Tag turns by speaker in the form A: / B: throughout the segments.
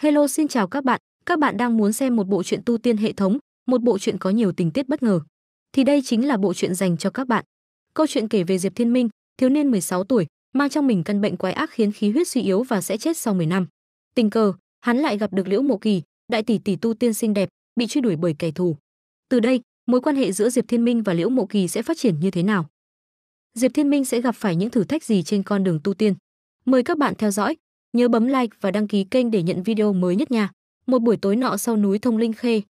A: Hello xin chào các bạn, các bạn đang muốn xem một bộ truyện tu tiên hệ thống, một bộ truyện có nhiều tình tiết bất ngờ. Thì đây chính là bộ truyện dành cho các bạn. Câu chuyện kể về Diệp Thiên Minh, thiếu niên 16 tuổi, mang trong mình căn bệnh quái ác khiến khí huyết suy yếu và sẽ chết sau 10 năm. Tình cờ, hắn lại gặp được Liễu Mộ Kỳ, đại tỷ tỷ tu tiên xinh đẹp, bị truy đuổi bởi kẻ thù. Từ đây, mối quan hệ giữa Diệp Thiên Minh và Liễu Mộ Kỳ sẽ phát triển như thế nào? Diệp Thiên Minh sẽ gặp phải những thử thách gì trên con đường tu tiên? Mời các bạn theo dõi, Nhớ bấm like và đăng ký kênh để nhận video mới nhất nha. Một buổi tối nọ sau núi Thông Linh Khê,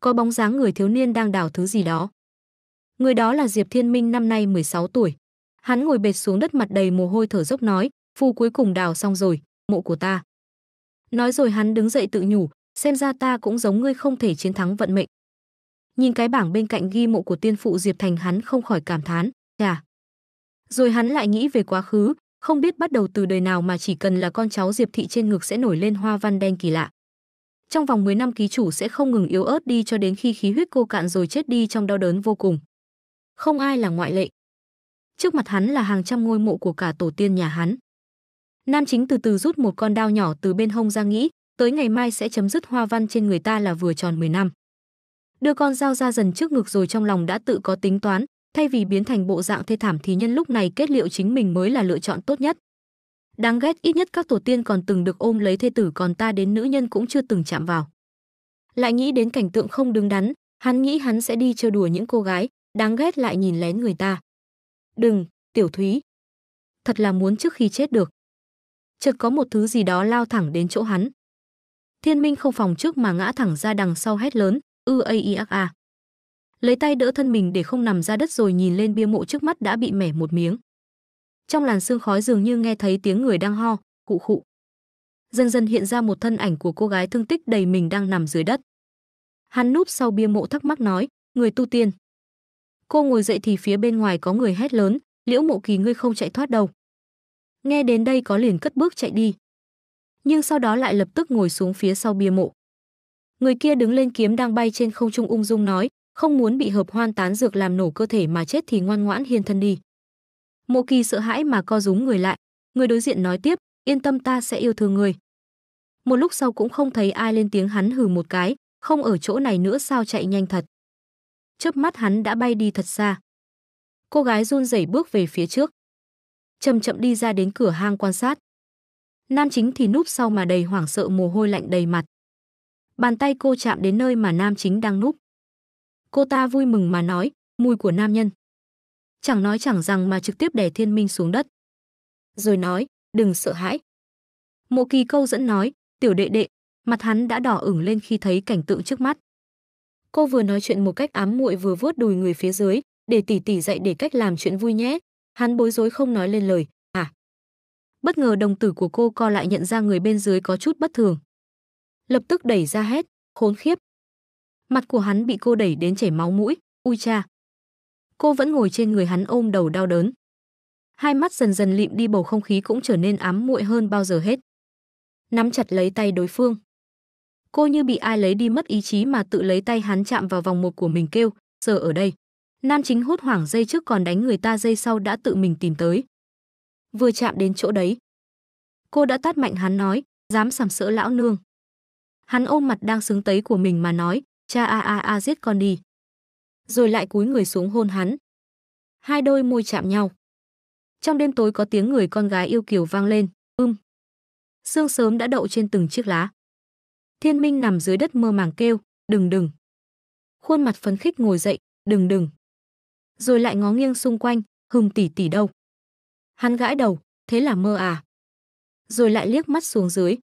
A: có bóng dáng người thiếu niên đang đào thứ gì đó. Người đó là Diệp Thiên Minh năm nay 16 tuổi. Hắn ngồi bệt xuống đất mặt đầy mồ hôi thở dốc nói, phu cuối cùng đào xong rồi, mộ của ta. Nói rồi hắn đứng dậy tự nhủ, xem ra ta cũng giống ngươi không thể chiến thắng vận mệnh. Nhìn cái bảng bên cạnh ghi mộ của tiên phụ Diệp Thành hắn không khỏi cảm thán, chà. Rồi hắn lại nghĩ về quá khứ, không biết bắt đầu từ đời nào mà chỉ cần là con cháu Diệp thị trên ngực sẽ nổi lên hoa văn đen kỳ lạ. Trong vòng 10 năm ký chủ sẽ không ngừng yếu ớt đi cho đến khi khí huyết cô cạn rồi chết đi trong đau đớn vô cùng. Không ai là ngoại lệ. Trước mặt hắn là hàng trăm ngôi mộ của cả tổ tiên nhà hắn. Nam chính từ từ rút một con đao nhỏ từ bên hông ra nghĩ, tới ngày mai sẽ chấm dứt hoa văn trên người ta là vừa tròn 10 năm. Đưa con dao ra dần trước ngực rồi trong lòng đã tự có tính toán, thay vì biến thành bộ dạng thê thảm thì nhân lúc này kết liệu chính mình mới là lựa chọn tốt nhất. Đáng ghét ít nhất các tổ tiên còn từng được ôm lấy thê tử còn ta đến nữ nhân cũng chưa từng chạm vào. Lại nghĩ đến cảnh tượng không đứng đắn, hắn nghĩ hắn sẽ đi chơi đùa những cô gái, đáng ghét lại nhìn lén người ta. Đừng, tiểu thúy. Thật là muốn trước khi chết được. Chợt có một thứ gì đó lao thẳng đến chỗ hắn. Thiên minh không phòng trước mà ngã thẳng ra đằng sau hét lớn, ư a i a lấy tay đỡ thân mình để không nằm ra đất rồi nhìn lên bia mộ trước mắt đã bị mẻ một miếng. Trong làn sương khói dường như nghe thấy tiếng người đang ho, cụ khụ. Dần dần hiện ra một thân ảnh của cô gái thương tích đầy mình đang nằm dưới đất. Hắn núp sau bia mộ thắc mắc nói, người tu tiên. Cô ngồi dậy thì phía bên ngoài có người hét lớn, liễu mộ kỳ ngươi không chạy thoát đâu. Nghe đến đây có liền cất bước chạy đi. Nhưng sau đó lại lập tức ngồi xuống phía sau bia mộ. Người kia đứng lên kiếm đang bay trên không trung ung dung nói, không muốn bị hợp hoan tán dược làm nổ cơ thể mà chết thì ngoan ngoãn hiên thân đi. Mộ Kỳ sợ hãi mà co rúm người lại, người đối diện nói tiếp, yên tâm ta sẽ yêu thương người. Một lúc sau cũng không thấy ai lên tiếng hắn hừ một cái, không ở chỗ này nữa sao chạy nhanh thật. Chớp mắt hắn đã bay đi thật xa. Cô gái run rẩy bước về phía trước. Chậm chậm đi ra đến cửa hang quan sát. Nam chính thì núp sau mà đầy hoảng sợ mồ hôi lạnh đầy mặt. Bàn tay cô chạm đến nơi mà nam chính đang núp cô ta vui mừng mà nói, mùi của nam nhân. Chẳng nói chẳng rằng mà trực tiếp đè Thiên Minh xuống đất. Rồi nói, đừng sợ hãi. Mộ Kỳ câu dẫn nói, tiểu đệ đệ, mặt hắn đã đỏ ửng lên khi thấy cảnh tượng trước mắt. Cô vừa nói chuyện một cách ám muội vừa vuốt đùi người phía dưới, để tỷ tỷ dạy để cách làm chuyện vui nhé. Hắn bối rối không nói lên lời, à. Bất ngờ đồng tử của cô co lại nhận ra người bên dưới có chút bất thường. Lập tức đẩy ra hét khốn khiếp, Mặt của hắn bị cô đẩy đến chảy máu mũi, ui cha. Cô vẫn ngồi trên người hắn ôm đầu đau đớn. Hai mắt dần dần lịm đi bầu không khí cũng trở nên ám muội hơn bao giờ hết. Nắm chặt lấy tay đối phương. Cô như bị ai lấy đi mất ý chí mà tự lấy tay hắn chạm vào vòng một của mình kêu, giờ ở đây. Nam chính hốt hoảng dây trước còn đánh người ta dây sau đã tự mình tìm tới. Vừa chạm đến chỗ đấy. Cô đã tát mạnh hắn nói, dám sàm sỡ lão nương. Hắn ôm mặt đang sướng tấy của mình mà nói, cha a a a giết con đi. Rồi lại cúi người xuống hôn hắn. Hai đôi môi chạm nhau. Trong đêm tối có tiếng người con gái yêu kiều vang lên, ưm. Um. Sương sớm đã đậu trên từng chiếc lá. Thiên Minh nằm dưới đất mơ màng kêu, đừng đừng. Khuôn mặt phấn khích ngồi dậy, đừng đừng. Rồi lại ngó nghiêng xung quanh, hùng tỉ tỉ đâu. Hắn gãi đầu, thế là mơ à. Rồi lại liếc mắt xuống dưới.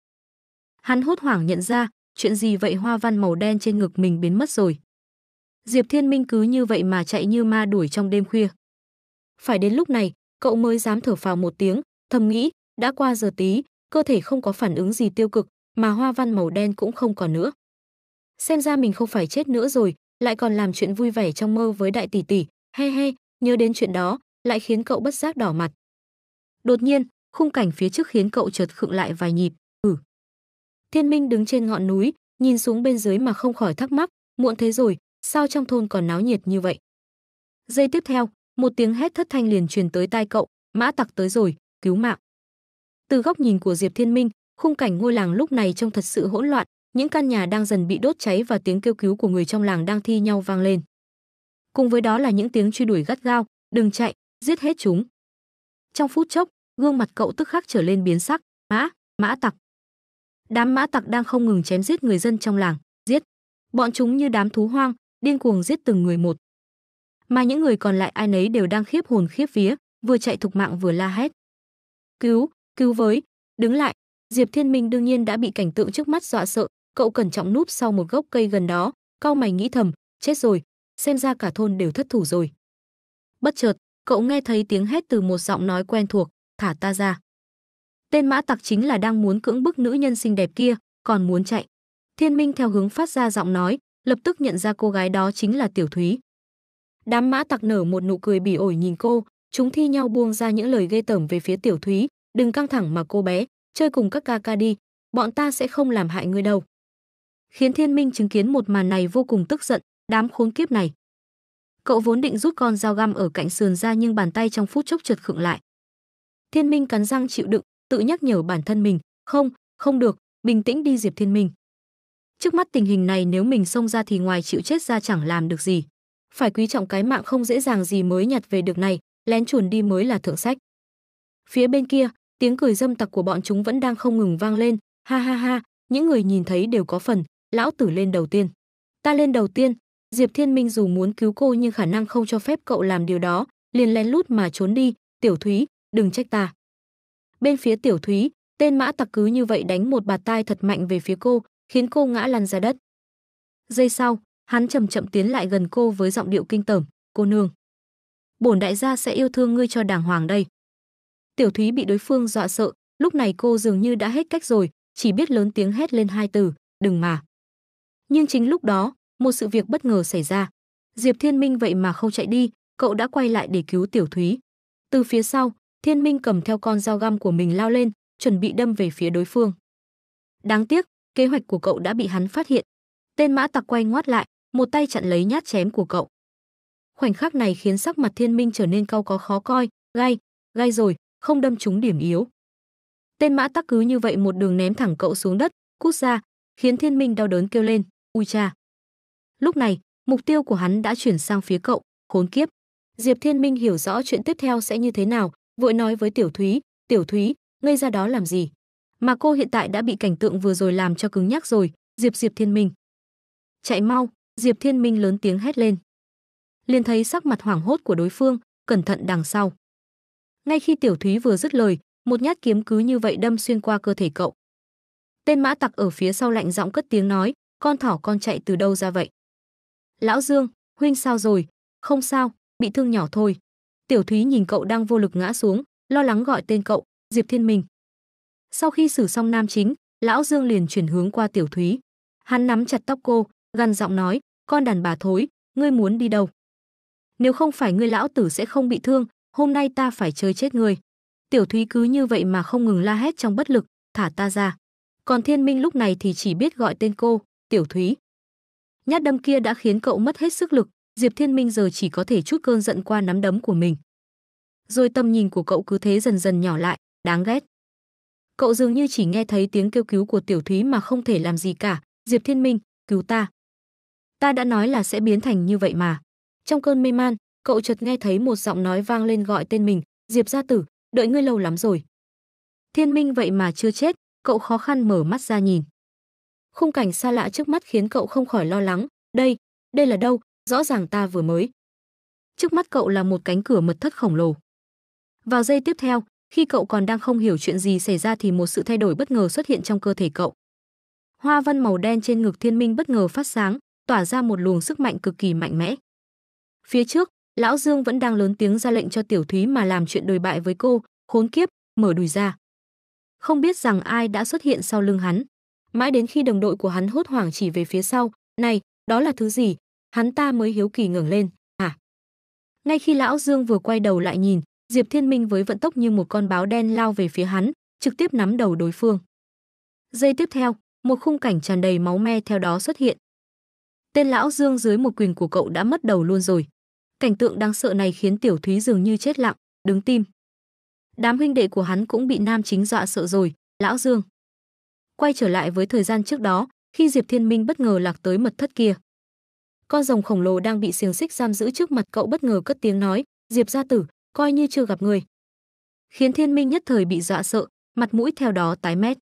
A: Hắn hốt hoảng nhận ra, chuyện gì vậy hoa văn màu đen trên ngực mình biến mất rồi. Diệp Thiên Minh cứ như vậy mà chạy như ma đuổi trong đêm khuya. Phải đến lúc này, cậu mới dám thở phào một tiếng, thầm nghĩ, đã qua giờ tí, cơ thể không có phản ứng gì tiêu cực, mà hoa văn màu đen cũng không còn nữa. Xem ra mình không phải chết nữa rồi, lại còn làm chuyện vui vẻ trong mơ với đại tỷ tỷ, he he, nhớ đến chuyện đó, lại khiến cậu bất giác đỏ mặt. Đột nhiên, khung cảnh phía trước khiến cậu chợt khựng lại vài nhịp. Thiên Minh đứng trên ngọn núi, nhìn xuống bên dưới mà không khỏi thắc mắc, muộn thế rồi, sao trong thôn còn náo nhiệt như vậy? Giây tiếp theo, một tiếng hét thất thanh liền truyền tới tai cậu, mã tặc tới rồi, cứu mạng. Từ góc nhìn của Diệp Thiên Minh, khung cảnh ngôi làng lúc này trông thật sự hỗn loạn, những căn nhà đang dần bị đốt cháy và tiếng kêu cứu của người trong làng đang thi nhau vang lên. Cùng với đó là những tiếng truy đuổi gắt gao, đừng chạy, giết hết chúng. Trong phút chốc, gương mặt cậu tức khắc trở lên biến sắc, mã, mã tặc. Đám mã tặc đang không ngừng chém giết người dân trong làng, giết. Bọn chúng như đám thú hoang, điên cuồng giết từng người một. Mà những người còn lại ai nấy đều đang khiếp hồn khiếp vía, vừa chạy thục mạng vừa la hét. Cứu, cứu với, đứng lại. Diệp Thiên Minh đương nhiên đã bị cảnh tượng trước mắt dọa sợ, cậu cẩn trọng núp sau một gốc cây gần đó, cau mày nghĩ thầm, chết rồi, xem ra cả thôn đều thất thủ rồi. Bất chợt, cậu nghe thấy tiếng hét từ một giọng nói quen thuộc, thả ta ra. Tên mã tặc chính là đang muốn cưỡng bức nữ nhân xinh đẹp kia, còn muốn chạy. Thiên Minh theo hướng phát ra giọng nói, lập tức nhận ra cô gái đó chính là Tiểu Thúy. Đám mã tặc nở một nụ cười bỉ ổi nhìn cô, chúng thi nhau buông ra những lời ghê tởm về phía Tiểu Thúy, đừng căng thẳng mà cô bé, chơi cùng các ca ca đi, bọn ta sẽ không làm hại ngươi đâu. Khiến Thiên Minh chứng kiến một màn này vô cùng tức giận, đám khốn kiếp này. Cậu vốn định rút con dao găm ở cạnh sườn ra nhưng bàn tay trong phút chốc trượt khựng lại. Thiên Minh cắn răng chịu đựng, tự nhắc nhở bản thân mình, không, không được, bình tĩnh đi Diệp Thiên Minh. Trước mắt tình hình này nếu mình xông ra thì ngoài chịu chết ra chẳng làm được gì. Phải quý trọng cái mạng không dễ dàng gì mới nhặt về được này, lén chuồn đi mới là thượng sách. Phía bên kia, tiếng cười dâm tặc của bọn chúng vẫn đang không ngừng vang lên, ha ha ha, những người nhìn thấy đều có phần, lão tử lên đầu tiên. Ta lên đầu tiên, Diệp Thiên Minh dù muốn cứu cô nhưng khả năng không cho phép cậu làm điều đó, liền lén lút mà trốn đi, tiểu thúy, đừng trách ta bên phía tiểu thúy tên mã tặc cứ như vậy đánh một bạt tai thật mạnh về phía cô khiến cô ngã lăn ra đất giây sau hắn chậm chậm tiến lại gần cô với giọng điệu kinh tởm cô nương bổn đại gia sẽ yêu thương ngươi cho đàng hoàng đây tiểu thúy bị đối phương dọa sợ lúc này cô dường như đã hết cách rồi chỉ biết lớn tiếng hét lên hai từ đừng mà nhưng chính lúc đó một sự việc bất ngờ xảy ra diệp thiên minh vậy mà không chạy đi cậu đã quay lại để cứu tiểu thúy từ phía sau Thiên Minh cầm theo con dao găm của mình lao lên, chuẩn bị đâm về phía đối phương. Đáng tiếc, kế hoạch của cậu đã bị hắn phát hiện. Tên mã tặc quay ngoắt lại, một tay chặn lấy nhát chém của cậu. Khoảnh khắc này khiến sắc mặt Thiên Minh trở nên cau có khó coi, gai, gai rồi, không đâm trúng điểm yếu. Tên mã tắc cứ như vậy một đường ném thẳng cậu xuống đất, cút ra, khiến Thiên Minh đau đớn kêu lên, ui cha. Lúc này, mục tiêu của hắn đã chuyển sang phía cậu, khốn kiếp. Diệp Thiên Minh hiểu rõ chuyện tiếp theo sẽ như thế nào, vội nói với Tiểu Thúy, "Tiểu Thúy, ngây ra đó làm gì? Mà cô hiện tại đã bị cảnh tượng vừa rồi làm cho cứng nhắc rồi, Diệp Diệp Thiên Minh." "Chạy mau!" Diệp Thiên Minh lớn tiếng hét lên. Liền thấy sắc mặt hoảng hốt của đối phương, cẩn thận đằng sau. Ngay khi Tiểu Thúy vừa dứt lời, một nhát kiếm cứ như vậy đâm xuyên qua cơ thể cậu. Tên mã tặc ở phía sau lạnh giọng cất tiếng nói, "Con thỏ con chạy từ đâu ra vậy?" "Lão Dương, huynh sao rồi?" "Không sao, bị thương nhỏ thôi." Tiểu Thúy nhìn cậu đang vô lực ngã xuống, lo lắng gọi tên cậu, Diệp Thiên Minh. Sau khi xử xong nam chính, lão Dương liền chuyển hướng qua Tiểu Thúy. Hắn nắm chặt tóc cô, gằn giọng nói, "Con đàn bà thối, ngươi muốn đi đâu? Nếu không phải ngươi lão tử sẽ không bị thương, hôm nay ta phải chơi chết ngươi." Tiểu Thúy cứ như vậy mà không ngừng la hét trong bất lực, "Thả ta ra." Còn Thiên Minh lúc này thì chỉ biết gọi tên cô, "Tiểu Thúy." Nhát đâm kia đã khiến cậu mất hết sức lực, Diệp Thiên Minh giờ chỉ có thể chút cơn giận qua nắm đấm của mình. Rồi tầm nhìn của cậu cứ thế dần dần nhỏ lại, đáng ghét. Cậu dường như chỉ nghe thấy tiếng kêu cứu của Tiểu Thúy mà không thể làm gì cả. Diệp Thiên Minh, cứu ta. Ta đã nói là sẽ biến thành như vậy mà. Trong cơn mê man, cậu chợt nghe thấy một giọng nói vang lên gọi tên mình, Diệp gia tử, đợi ngươi lâu lắm rồi. Thiên Minh vậy mà chưa chết, cậu khó khăn mở mắt ra nhìn. Khung cảnh xa lạ trước mắt khiến cậu không khỏi lo lắng, đây, đây là đâu, rõ ràng ta vừa mới. Trước mắt cậu là một cánh cửa mật thất khổng lồ. Vào giây tiếp theo, khi cậu còn đang không hiểu chuyện gì xảy ra thì một sự thay đổi bất ngờ xuất hiện trong cơ thể cậu. Hoa văn màu đen trên ngực Thiên Minh bất ngờ phát sáng, tỏa ra một luồng sức mạnh cực kỳ mạnh mẽ. Phía trước, lão Dương vẫn đang lớn tiếng ra lệnh cho Tiểu Thúy mà làm chuyện đồi bại với cô, khốn kiếp, mở đùi ra. Không biết rằng ai đã xuất hiện sau lưng hắn. Mãi đến khi đồng đội của hắn hốt hoảng chỉ về phía sau, "Này, đó là thứ gì? hắn ta mới hiếu kỳ ngẩng lên, "À?" Ngay khi lão Dương vừa quay đầu lại nhìn, Diệp Thiên Minh với vận tốc như một con báo đen lao về phía hắn, trực tiếp nắm đầu đối phương. Giây tiếp theo, một khung cảnh tràn đầy máu me theo đó xuất hiện. Tên lão Dương dưới một quyền của cậu đã mất đầu luôn rồi. Cảnh tượng đáng sợ này khiến Tiểu Thúy dường như chết lặng, đứng tim. Đám huynh đệ của hắn cũng bị nam chính dọa sợ rồi, lão Dương. Quay trở lại với thời gian trước đó, khi Diệp Thiên Minh bất ngờ lạc tới mật thất kia con rồng khổng lồ đang bị xiềng xích giam giữ trước mặt cậu bất ngờ cất tiếng nói diệp gia tử coi như chưa gặp người khiến thiên minh nhất thời bị dọa sợ mặt mũi theo đó tái mét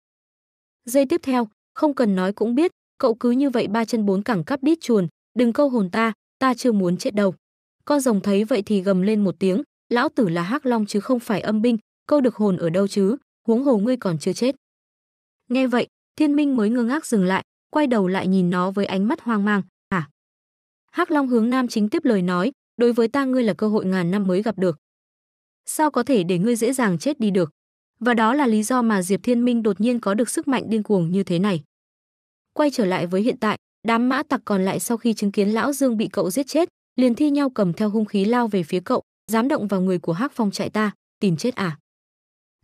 A: giây tiếp theo không cần nói cũng biết cậu cứ như vậy ba chân bốn cẳng cắp đít chuồn đừng câu hồn ta ta chưa muốn chết đâu con rồng thấy vậy thì gầm lên một tiếng lão tử là hắc long chứ không phải âm binh câu được hồn ở đâu chứ huống hồ ngươi còn chưa chết nghe vậy thiên minh mới ngơ ngác dừng lại quay đầu lại nhìn nó với ánh mắt hoang mang Hắc Long hướng Nam Chính tiếp lời nói, đối với ta ngươi là cơ hội ngàn năm mới gặp được. Sao có thể để ngươi dễ dàng chết đi được? Và đó là lý do mà Diệp Thiên Minh đột nhiên có được sức mạnh điên cuồng như thế này. Quay trở lại với hiện tại, đám mã tặc còn lại sau khi chứng kiến lão Dương bị cậu giết chết, liền thi nhau cầm theo hung khí lao về phía cậu, dám động vào người của Hắc Phong trại ta, tìm chết à?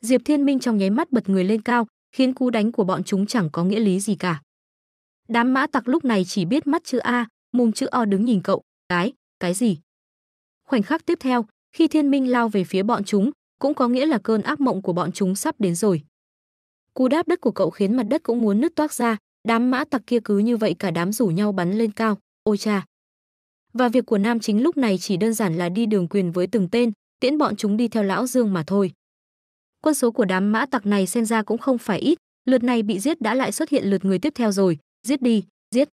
A: Diệp Thiên Minh trong nháy mắt bật người lên cao, khiến cú đánh của bọn chúng chẳng có nghĩa lý gì cả. Đám mã tặc lúc này chỉ biết mắt chữ A, mồm chữ O đứng nhìn cậu, cái, cái gì? Khoảnh khắc tiếp theo, khi thiên minh lao về phía bọn chúng, cũng có nghĩa là cơn ác mộng của bọn chúng sắp đến rồi. Cú đáp đất của cậu khiến mặt đất cũng muốn nứt toác ra, đám mã tặc kia cứ như vậy cả đám rủ nhau bắn lên cao, ôi cha. Và việc của nam chính lúc này chỉ đơn giản là đi đường quyền với từng tên, tiễn bọn chúng đi theo lão Dương mà thôi. Quân số của đám mã tặc này xem ra cũng không phải ít, lượt này bị giết đã lại xuất hiện lượt người tiếp theo rồi, giết đi, giết.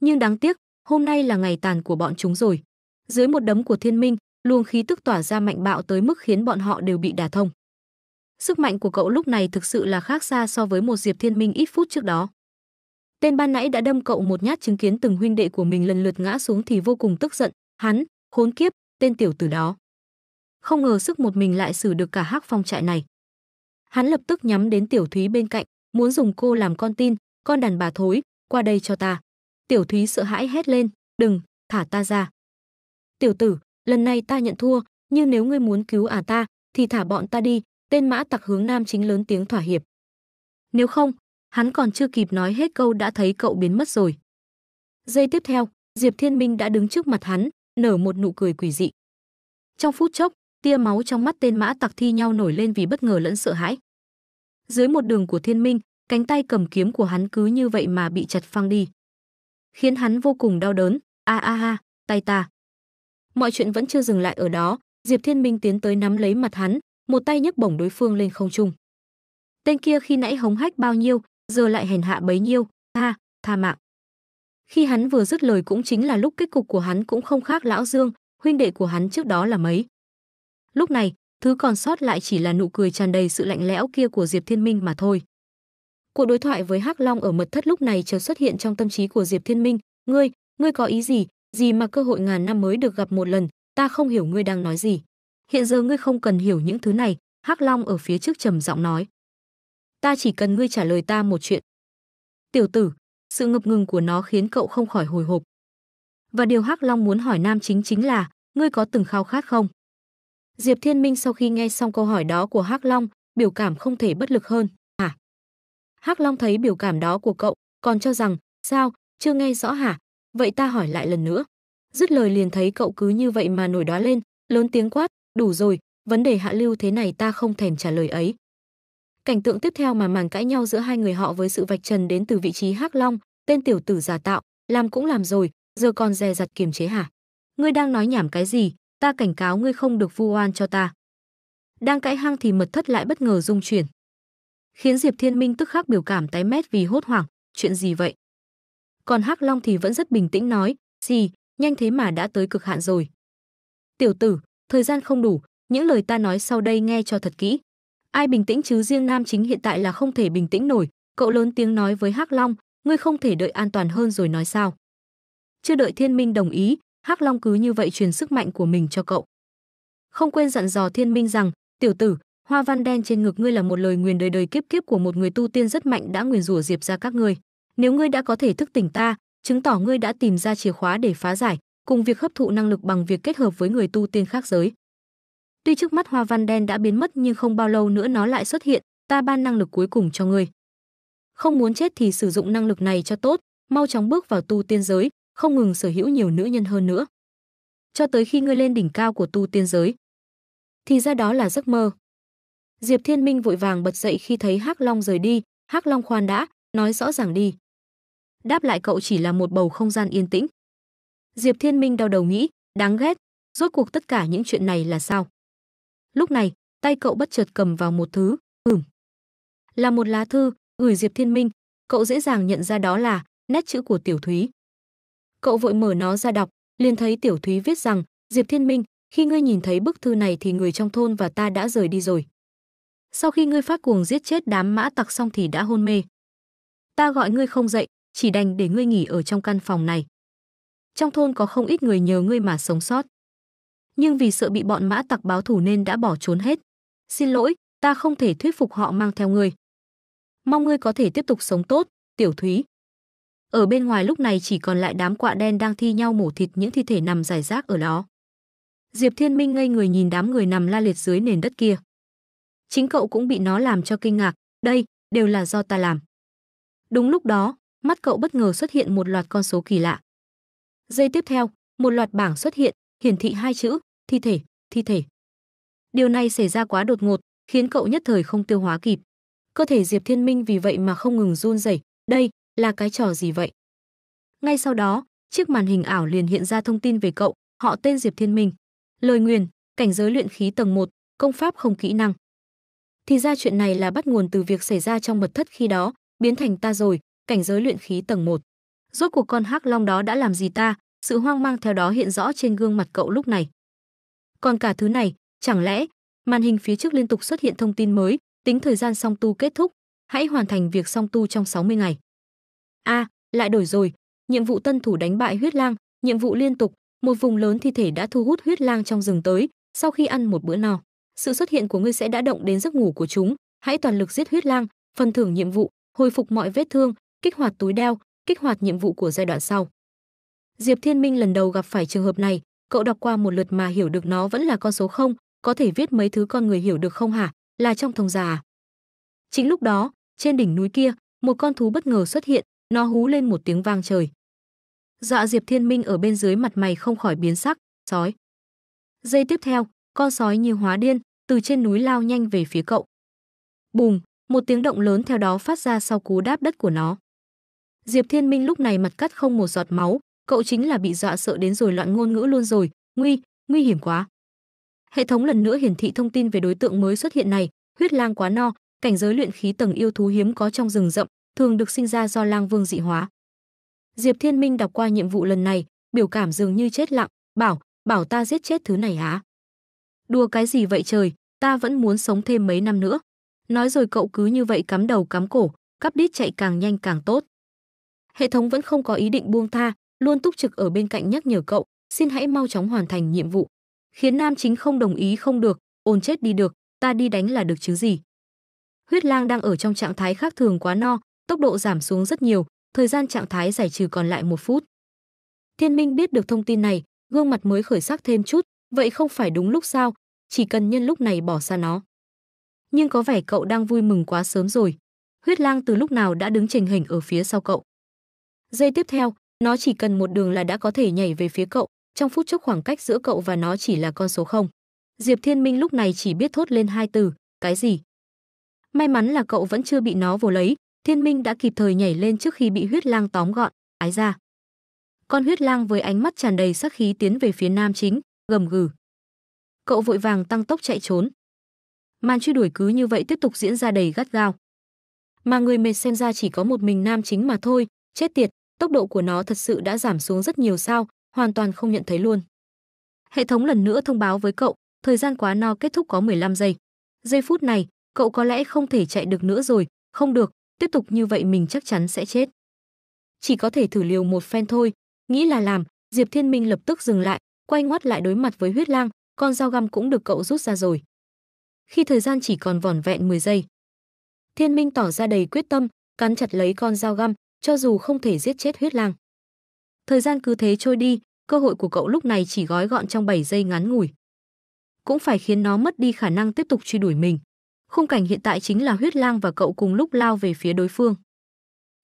A: Nhưng đáng tiếc, hôm nay là ngày tàn của bọn chúng rồi. Dưới một đấm của thiên minh, luồng khí tức tỏa ra mạnh bạo tới mức khiến bọn họ đều bị đả thông. Sức mạnh của cậu lúc này thực sự là khác xa so với một Diệp Thiên Minh ít phút trước đó. Tên ban nãy đã đâm cậu một nhát chứng kiến từng huynh đệ của mình lần lượt ngã xuống thì vô cùng tức giận, hắn, khốn kiếp, tên tiểu tử đó. Không ngờ sức một mình lại xử được cả hắc phong trại này. Hắn lập tức nhắm đến tiểu thúy bên cạnh, muốn dùng cô làm con tin, con đàn bà thối, qua đây cho ta. Tiểu Thúy sợ hãi hét lên, "Đừng, thả ta ra." "Tiểu tử, lần này ta nhận thua, nhưng nếu ngươi muốn cứu à ta thì thả bọn ta đi." Tên mã tặc hướng nam chính lớn tiếng thỏa hiệp. "Nếu không, hắn còn chưa kịp nói hết câu đã thấy cậu biến mất rồi." Giây tiếp theo, Diệp Thiên Minh đã đứng trước mặt hắn, nở một nụ cười quỷ dị. Trong phút chốc, tia máu trong mắt tên mã tặc thi nhau nổi lên vì bất ngờ lẫn sợ hãi. Dưới một đường của Thiên Minh, cánh tay cầm kiếm của hắn cứ như vậy mà bị chặt phăng đi khiến hắn vô cùng đau đớn. A a a, tay ta. Mọi chuyện vẫn chưa dừng lại ở đó, Diệp Thiên Minh tiến tới nắm lấy mặt hắn, một tay nhấc bổng đối phương lên không trung. Tên kia khi nãy hống hách bao nhiêu, giờ lại hèn hạ bấy nhiêu, a, tha mạng. Khi hắn vừa dứt lời cũng chính là lúc kết cục của hắn cũng không khác lão Dương, huynh đệ của hắn trước đó là mấy. Lúc này, thứ còn sót lại chỉ là nụ cười tràn đầy sự lạnh lẽo kia của Diệp Thiên Minh mà thôi. Cuộc đối thoại với Hắc Long ở mật thất lúc này chợt xuất hiện trong tâm trí của Diệp Thiên Minh, "Ngươi, ngươi có ý gì? Gì mà cơ hội ngàn năm mới được gặp một lần, ta không hiểu ngươi đang nói gì. Hiện giờ ngươi không cần hiểu những thứ này." Hắc Long ở phía trước trầm giọng nói, "Ta chỉ cần ngươi trả lời ta một chuyện." "Tiểu tử." Sự ngập ngừng của nó khiến cậu không khỏi hồi hộp. Và điều Hắc Long muốn hỏi nam chính chính là, "Ngươi có từng khao khát không?" Diệp Thiên Minh sau khi nghe xong câu hỏi đó của Hắc Long, biểu cảm không thể bất lực hơn. Hắc Long thấy biểu cảm đó của cậu, còn cho rằng, sao, chưa nghe rõ hả? Vậy ta hỏi lại lần nữa. Dứt lời liền thấy cậu cứ như vậy mà nổi đóa lên, lớn tiếng quát, đủ rồi, vấn đề hạ lưu thế này ta không thèm trả lời ấy. Cảnh tượng tiếp theo mà màn cãi nhau giữa hai người họ với sự vạch trần đến từ vị trí Hắc Long, tên tiểu tử giả tạo, làm cũng làm rồi, giờ còn dè dặt kiềm chế hả? Ngươi đang nói nhảm cái gì, ta cảnh cáo ngươi không được vu oan cho ta. Đang cãi hăng thì mật thất lại bất ngờ rung chuyển khiến Diệp Thiên Minh tức khắc biểu cảm tái mét vì hốt hoảng, chuyện gì vậy? Còn Hắc Long thì vẫn rất bình tĩnh nói, gì, nhanh thế mà đã tới cực hạn rồi. Tiểu tử, thời gian không đủ, những lời ta nói sau đây nghe cho thật kỹ. Ai bình tĩnh chứ riêng nam chính hiện tại là không thể bình tĩnh nổi, cậu lớn tiếng nói với Hắc Long, ngươi không thể đợi an toàn hơn rồi nói sao? Chưa đợi Thiên Minh đồng ý, Hắc Long cứ như vậy truyền sức mạnh của mình cho cậu. Không quên dặn dò Thiên Minh rằng, tiểu tử, hoa văn đen trên ngực ngươi là một lời nguyền đời đời kiếp kiếp của một người tu tiên rất mạnh đã nguyền rủa diệp ra các ngươi nếu ngươi đã có thể thức tỉnh ta chứng tỏ ngươi đã tìm ra chìa khóa để phá giải cùng việc hấp thụ năng lực bằng việc kết hợp với người tu tiên khác giới tuy trước mắt hoa văn đen đã biến mất nhưng không bao lâu nữa nó lại xuất hiện ta ban năng lực cuối cùng cho ngươi không muốn chết thì sử dụng năng lực này cho tốt mau chóng bước vào tu tiên giới không ngừng sở hữu nhiều nữ nhân hơn nữa cho tới khi ngươi lên đỉnh cao của tu tiên giới thì ra đó là giấc mơ Diệp Thiên Minh vội vàng bật dậy khi thấy Hắc Long rời đi, "Hắc Long khoan đã, nói rõ ràng đi." Đáp lại cậu chỉ là một bầu không gian yên tĩnh. Diệp Thiên Minh đau đầu nghĩ, đáng ghét, rốt cuộc tất cả những chuyện này là sao? Lúc này, tay cậu bất chợt cầm vào một thứ, ừm. Là một lá thư, gửi Diệp Thiên Minh, cậu dễ dàng nhận ra đó là nét chữ của Tiểu Thúy. Cậu vội mở nó ra đọc, liền thấy Tiểu Thúy viết rằng, Diệp Thiên Minh, khi ngươi nhìn thấy bức thư này thì người trong thôn và ta đã rời đi rồi. Sau khi ngươi phát cuồng giết chết đám mã tặc xong thì đã hôn mê. Ta gọi ngươi không dậy, chỉ đành để ngươi nghỉ ở trong căn phòng này. Trong thôn có không ít người nhờ ngươi mà sống sót. Nhưng vì sợ bị bọn mã tặc báo thù nên đã bỏ trốn hết. Xin lỗi, ta không thể thuyết phục họ mang theo ngươi. Mong ngươi có thể tiếp tục sống tốt, tiểu thúy. Ở bên ngoài lúc này chỉ còn lại đám quạ đen đang thi nhau mổ thịt những thi thể nằm rải rác ở đó. Diệp Thiên Minh ngây người nhìn đám người nằm la liệt dưới nền đất kia chính cậu cũng bị nó làm cho kinh ngạc, đây, đều là do ta làm. Đúng lúc đó, mắt cậu bất ngờ xuất hiện một loạt con số kỳ lạ. Giây tiếp theo, một loạt bảng xuất hiện, hiển thị hai chữ, thi thể, thi thể. Điều này xảy ra quá đột ngột, khiến cậu nhất thời không tiêu hóa kịp. Cơ thể Diệp Thiên Minh vì vậy mà không ngừng run rẩy, đây là cái trò gì vậy? Ngay sau đó, chiếc màn hình ảo liền hiện ra thông tin về cậu, họ tên Diệp Thiên Minh. Lời nguyền, cảnh giới luyện khí tầng 1, công pháp không kỹ năng thì ra chuyện này là bắt nguồn từ việc xảy ra trong mật thất khi đó, biến thành ta rồi, cảnh giới luyện khí tầng 1. Rốt cuộc con hắc long đó đã làm gì ta? Sự hoang mang theo đó hiện rõ trên gương mặt cậu lúc này. Còn cả thứ này, chẳng lẽ màn hình phía trước liên tục xuất hiện thông tin mới, tính thời gian song tu kết thúc, hãy hoàn thành việc song tu trong 60 ngày. A, à, lại đổi rồi, nhiệm vụ tân thủ đánh bại huyết lang, nhiệm vụ liên tục, một vùng lớn thi thể đã thu hút huyết lang trong rừng tới, sau khi ăn một bữa no sự xuất hiện của ngươi sẽ đã động đến giấc ngủ của chúng hãy toàn lực giết huyết lang phần thưởng nhiệm vụ hồi phục mọi vết thương kích hoạt túi đeo kích hoạt nhiệm vụ của giai đoạn sau diệp thiên minh lần đầu gặp phải trường hợp này cậu đọc qua một lượt mà hiểu được nó vẫn là con số không có thể viết mấy thứ con người hiểu được không hả là trong thông già à? chính lúc đó trên đỉnh núi kia một con thú bất ngờ xuất hiện nó hú lên một tiếng vang trời Dọa dạ Diệp Thiên Minh ở bên dưới mặt mày không khỏi biến sắc, sói. Giây tiếp theo, con sói như hóa điên, từ trên núi lao nhanh về phía cậu. Bùm, một tiếng động lớn theo đó phát ra sau cú đáp đất của nó. Diệp Thiên Minh lúc này mặt cắt không một giọt máu, cậu chính là bị dọa sợ đến rồi loạn ngôn ngữ luôn rồi, nguy, nguy hiểm quá. Hệ thống lần nữa hiển thị thông tin về đối tượng mới xuất hiện này, huyết lang quá no, cảnh giới luyện khí tầng yêu thú hiếm có trong rừng rậm, thường được sinh ra do lang vương dị hóa. Diệp Thiên Minh đọc qua nhiệm vụ lần này, biểu cảm dường như chết lặng, bảo, bảo ta giết chết thứ này hả? Đùa cái gì vậy trời, ta vẫn muốn sống thêm mấy năm nữa. Nói rồi cậu cứ như vậy cắm đầu cắm cổ, cắp đít chạy càng nhanh càng tốt. Hệ thống vẫn không có ý định buông tha, luôn túc trực ở bên cạnh nhắc nhở cậu, xin hãy mau chóng hoàn thành nhiệm vụ. Khiến nam chính không đồng ý không được, ồn chết đi được, ta đi đánh là được chứ gì. Huyết lang đang ở trong trạng thái khác thường quá no, tốc độ giảm xuống rất nhiều, thời gian trạng thái giải trừ còn lại một phút. Thiên Minh biết được thông tin này, gương mặt mới khởi sắc thêm chút, Vậy không phải đúng lúc sao, chỉ cần nhân lúc này bỏ xa nó. Nhưng có vẻ cậu đang vui mừng quá sớm rồi. Huyết lang từ lúc nào đã đứng trình hình ở phía sau cậu. Giây tiếp theo, nó chỉ cần một đường là đã có thể nhảy về phía cậu, trong phút chốc khoảng cách giữa cậu và nó chỉ là con số không. Diệp Thiên Minh lúc này chỉ biết thốt lên hai từ, cái gì? May mắn là cậu vẫn chưa bị nó vồ lấy, Thiên Minh đã kịp thời nhảy lên trước khi bị huyết lang tóm gọn, ái ra. Con huyết lang với ánh mắt tràn đầy sắc khí tiến về phía nam chính, gầm gừ. Cậu vội vàng tăng tốc chạy trốn. Màn truy đuổi cứ như vậy tiếp tục diễn ra đầy gắt gao. Mà người mệt xem ra chỉ có một mình nam chính mà thôi, chết tiệt, tốc độ của nó thật sự đã giảm xuống rất nhiều sao, hoàn toàn không nhận thấy luôn. Hệ thống lần nữa thông báo với cậu, thời gian quá no kết thúc có 15 giây. Giây phút này, cậu có lẽ không thể chạy được nữa rồi, không được, tiếp tục như vậy mình chắc chắn sẽ chết. Chỉ có thể thử liều một phen thôi, nghĩ là làm, Diệp Thiên Minh lập tức dừng lại, quay ngoắt lại đối mặt với huyết lang, con dao găm cũng được cậu rút ra rồi. Khi thời gian chỉ còn vỏn vẹn 10 giây, Thiên Minh tỏ ra đầy quyết tâm, cắn chặt lấy con dao găm, cho dù không thể giết chết huyết lang. Thời gian cứ thế trôi đi, cơ hội của cậu lúc này chỉ gói gọn trong 7 giây ngắn ngủi. Cũng phải khiến nó mất đi khả năng tiếp tục truy đuổi mình. Khung cảnh hiện tại chính là huyết lang và cậu cùng lúc lao về phía đối phương.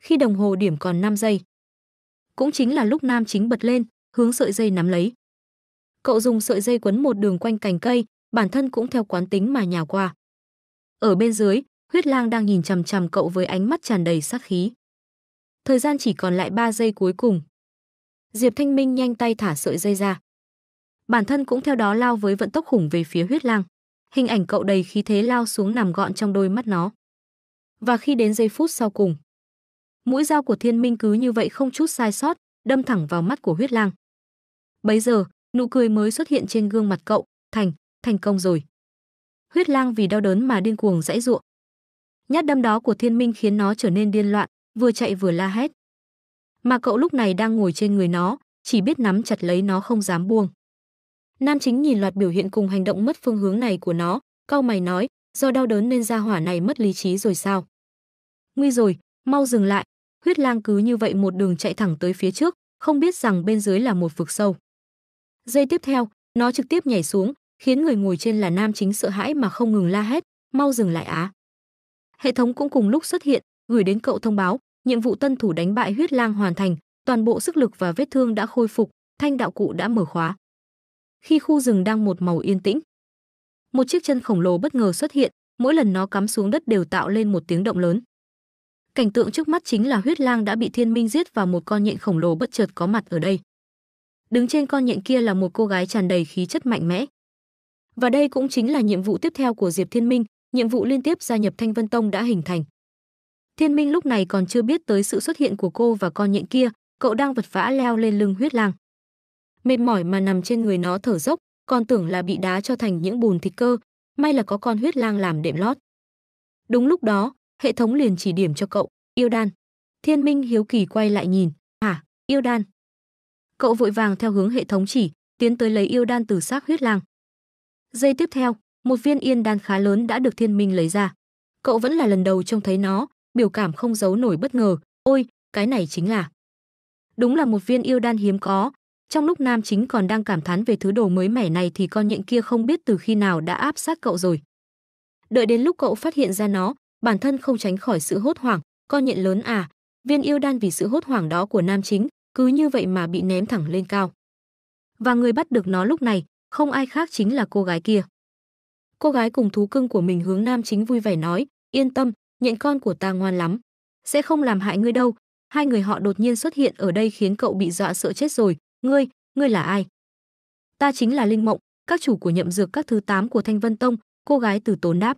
A: Khi đồng hồ điểm còn 5 giây, cũng chính là lúc nam chính bật lên, hướng sợi dây nắm lấy cậu dùng sợi dây quấn một đường quanh cành cây, bản thân cũng theo quán tính mà nhào qua. Ở bên dưới, huyết lang đang nhìn chằm chằm cậu với ánh mắt tràn đầy sát khí. Thời gian chỉ còn lại 3 giây cuối cùng. Diệp Thanh Minh nhanh tay thả sợi dây ra. Bản thân cũng theo đó lao với vận tốc khủng về phía huyết lang. Hình ảnh cậu đầy khí thế lao xuống nằm gọn trong đôi mắt nó. Và khi đến giây phút sau cùng, mũi dao của thiên minh cứ như vậy không chút sai sót, đâm thẳng vào mắt của huyết lang. bây giờ, nụ cười mới xuất hiện trên gương mặt cậu, thành, thành công rồi. Huyết lang vì đau đớn mà điên cuồng dãy ruộng. Nhát đâm đó của thiên minh khiến nó trở nên điên loạn, vừa chạy vừa la hét. Mà cậu lúc này đang ngồi trên người nó, chỉ biết nắm chặt lấy nó không dám buông. Nam chính nhìn loạt biểu hiện cùng hành động mất phương hướng này của nó, cau mày nói, do đau đớn nên ra hỏa này mất lý trí rồi sao? Nguy rồi, mau dừng lại. Huyết lang cứ như vậy một đường chạy thẳng tới phía trước, không biết rằng bên dưới là một vực sâu. Giây tiếp theo, nó trực tiếp nhảy xuống, khiến người ngồi trên là nam chính sợ hãi mà không ngừng la hét, "Mau dừng lại á." Hệ thống cũng cùng lúc xuất hiện, gửi đến cậu thông báo, nhiệm vụ tân thủ đánh bại huyết lang hoàn thành, toàn bộ sức lực và vết thương đã khôi phục, thanh đạo cụ đã mở khóa. Khi khu rừng đang một màu yên tĩnh, một chiếc chân khổng lồ bất ngờ xuất hiện, mỗi lần nó cắm xuống đất đều tạo lên một tiếng động lớn. Cảnh tượng trước mắt chính là huyết lang đã bị thiên minh giết và một con nhện khổng lồ bất chợt có mặt ở đây. Đứng trên con nhện kia là một cô gái tràn đầy khí chất mạnh mẽ. Và đây cũng chính là nhiệm vụ tiếp theo của Diệp Thiên Minh, nhiệm vụ liên tiếp gia nhập Thanh Vân Tông đã hình thành. Thiên Minh lúc này còn chưa biết tới sự xuất hiện của cô và con nhện kia, cậu đang vật vã leo lên lưng huyết lang. Mệt mỏi mà nằm trên người nó thở dốc, còn tưởng là bị đá cho thành những bùn thịt cơ, may là có con huyết lang làm đệm lót. Đúng lúc đó, hệ thống liền chỉ điểm cho cậu, yêu đan. Thiên Minh hiếu kỳ quay lại nhìn, hả, yêu đan, Cậu vội vàng theo hướng hệ thống chỉ, tiến tới lấy yêu đan từ xác huyết lang. Giây tiếp theo, một viên yên đan khá lớn đã được Thiên Minh lấy ra. Cậu vẫn là lần đầu trông thấy nó, biểu cảm không giấu nổi bất ngờ, "Ôi, cái này chính là." Đúng là một viên yêu đan hiếm có. Trong lúc Nam Chính còn đang cảm thán về thứ đồ mới mẻ này thì con nhện kia không biết từ khi nào đã áp sát cậu rồi. Đợi đến lúc cậu phát hiện ra nó, bản thân không tránh khỏi sự hốt hoảng, con nhện lớn à, viên yêu đan vì sự hốt hoảng đó của Nam Chính cứ như vậy mà bị ném thẳng lên cao. Và người bắt được nó lúc này, không ai khác chính là cô gái kia. Cô gái cùng thú cưng của mình hướng nam chính vui vẻ nói, yên tâm, nhện con của ta ngoan lắm. Sẽ không làm hại ngươi đâu, hai người họ đột nhiên xuất hiện ở đây khiến cậu bị dọa sợ chết rồi, ngươi, ngươi là ai? Ta chính là Linh Mộng, các chủ của nhậm dược các thứ tám của Thanh Vân Tông, cô gái từ tốn đáp.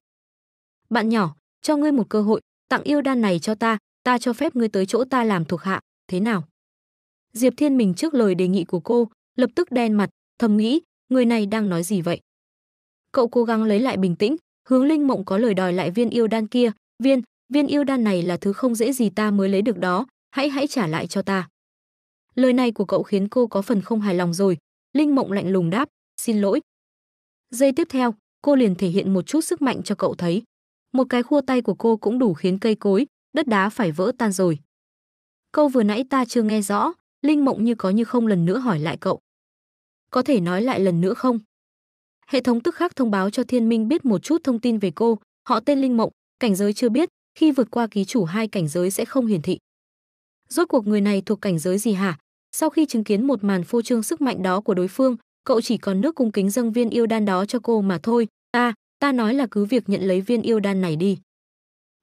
A: Bạn nhỏ, cho ngươi một cơ hội, tặng yêu đan này cho ta, ta cho phép ngươi tới chỗ ta làm thuộc hạ, thế nào? Diệp Thiên mình trước lời đề nghị của cô, lập tức đen mặt, thầm nghĩ, người này đang nói gì vậy? Cậu cố gắng lấy lại bình tĩnh, hướng Linh Mộng có lời đòi lại viên yêu đan kia, viên, viên yêu đan này là thứ không dễ gì ta mới lấy được đó, hãy hãy trả lại cho ta. Lời này của cậu khiến cô có phần không hài lòng rồi, Linh Mộng lạnh lùng đáp, xin lỗi. Giây tiếp theo, cô liền thể hiện một chút sức mạnh cho cậu thấy. Một cái khua tay của cô cũng đủ khiến cây cối, đất đá phải vỡ tan rồi. Câu vừa nãy ta chưa nghe rõ, Linh Mộng như có như không lần nữa hỏi lại cậu. Có thể nói lại lần nữa không? Hệ thống tức khắc thông báo cho Thiên Minh biết một chút thông tin về cô, họ tên Linh Mộng, cảnh giới chưa biết, khi vượt qua ký chủ hai cảnh giới sẽ không hiển thị. Rốt cuộc người này thuộc cảnh giới gì hả? Sau khi chứng kiến một màn phô trương sức mạnh đó của đối phương, cậu chỉ còn nước cung kính dâng viên yêu đan đó cho cô mà thôi. Ta, ta nói là cứ việc nhận lấy viên yêu đan này đi.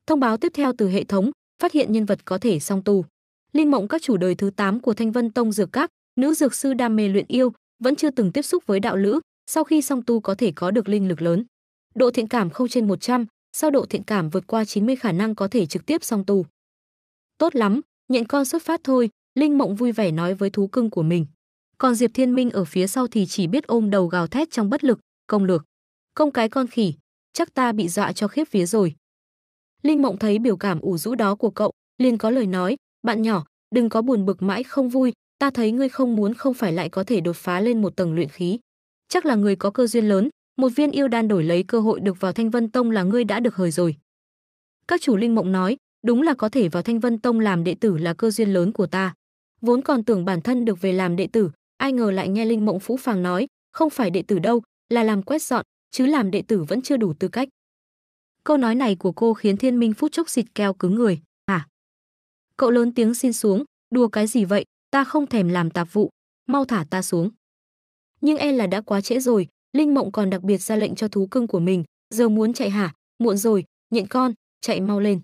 A: Thông báo tiếp theo từ hệ thống, phát hiện nhân vật có thể song tu. Linh mộng các chủ đời thứ 8 của Thanh Vân Tông Dược Các, nữ dược sư đam mê luyện yêu, vẫn chưa từng tiếp xúc với đạo lữ, sau khi song tu có thể có được linh lực lớn. Độ thiện cảm không trên 100, sau độ thiện cảm vượt qua 90 khả năng có thể trực tiếp song tu. Tốt lắm, nhận con xuất phát thôi, Linh Mộng vui vẻ nói với thú cưng của mình. Còn Diệp Thiên Minh ở phía sau thì chỉ biết ôm đầu gào thét trong bất lực, công lược. Công cái con khỉ, chắc ta bị dọa cho khiếp phía rồi. Linh Mộng thấy biểu cảm ủ rũ đó của cậu, liền có lời nói, bạn nhỏ, đừng có buồn bực mãi không vui, ta thấy ngươi không muốn không phải lại có thể đột phá lên một tầng luyện khí. Chắc là người có cơ duyên lớn, một viên yêu đan đổi lấy cơ hội được vào Thanh Vân Tông là ngươi đã được hời rồi. Các chủ linh mộng nói, đúng là có thể vào Thanh Vân Tông làm đệ tử là cơ duyên lớn của ta. Vốn còn tưởng bản thân được về làm đệ tử, ai ngờ lại nghe linh mộng phũ phàng nói, không phải đệ tử đâu, là làm quét dọn, chứ làm đệ tử vẫn chưa đủ tư cách. Câu nói này của cô khiến Thiên Minh phút chốc xịt keo cứng người. Cậu lớn tiếng xin xuống, đùa cái gì vậy, ta không thèm làm tạp vụ, mau thả ta xuống. Nhưng e là đã quá trễ rồi, Linh Mộng còn đặc biệt ra lệnh cho thú cưng của mình, giờ muốn chạy hả, muộn rồi, nhện con, chạy mau lên.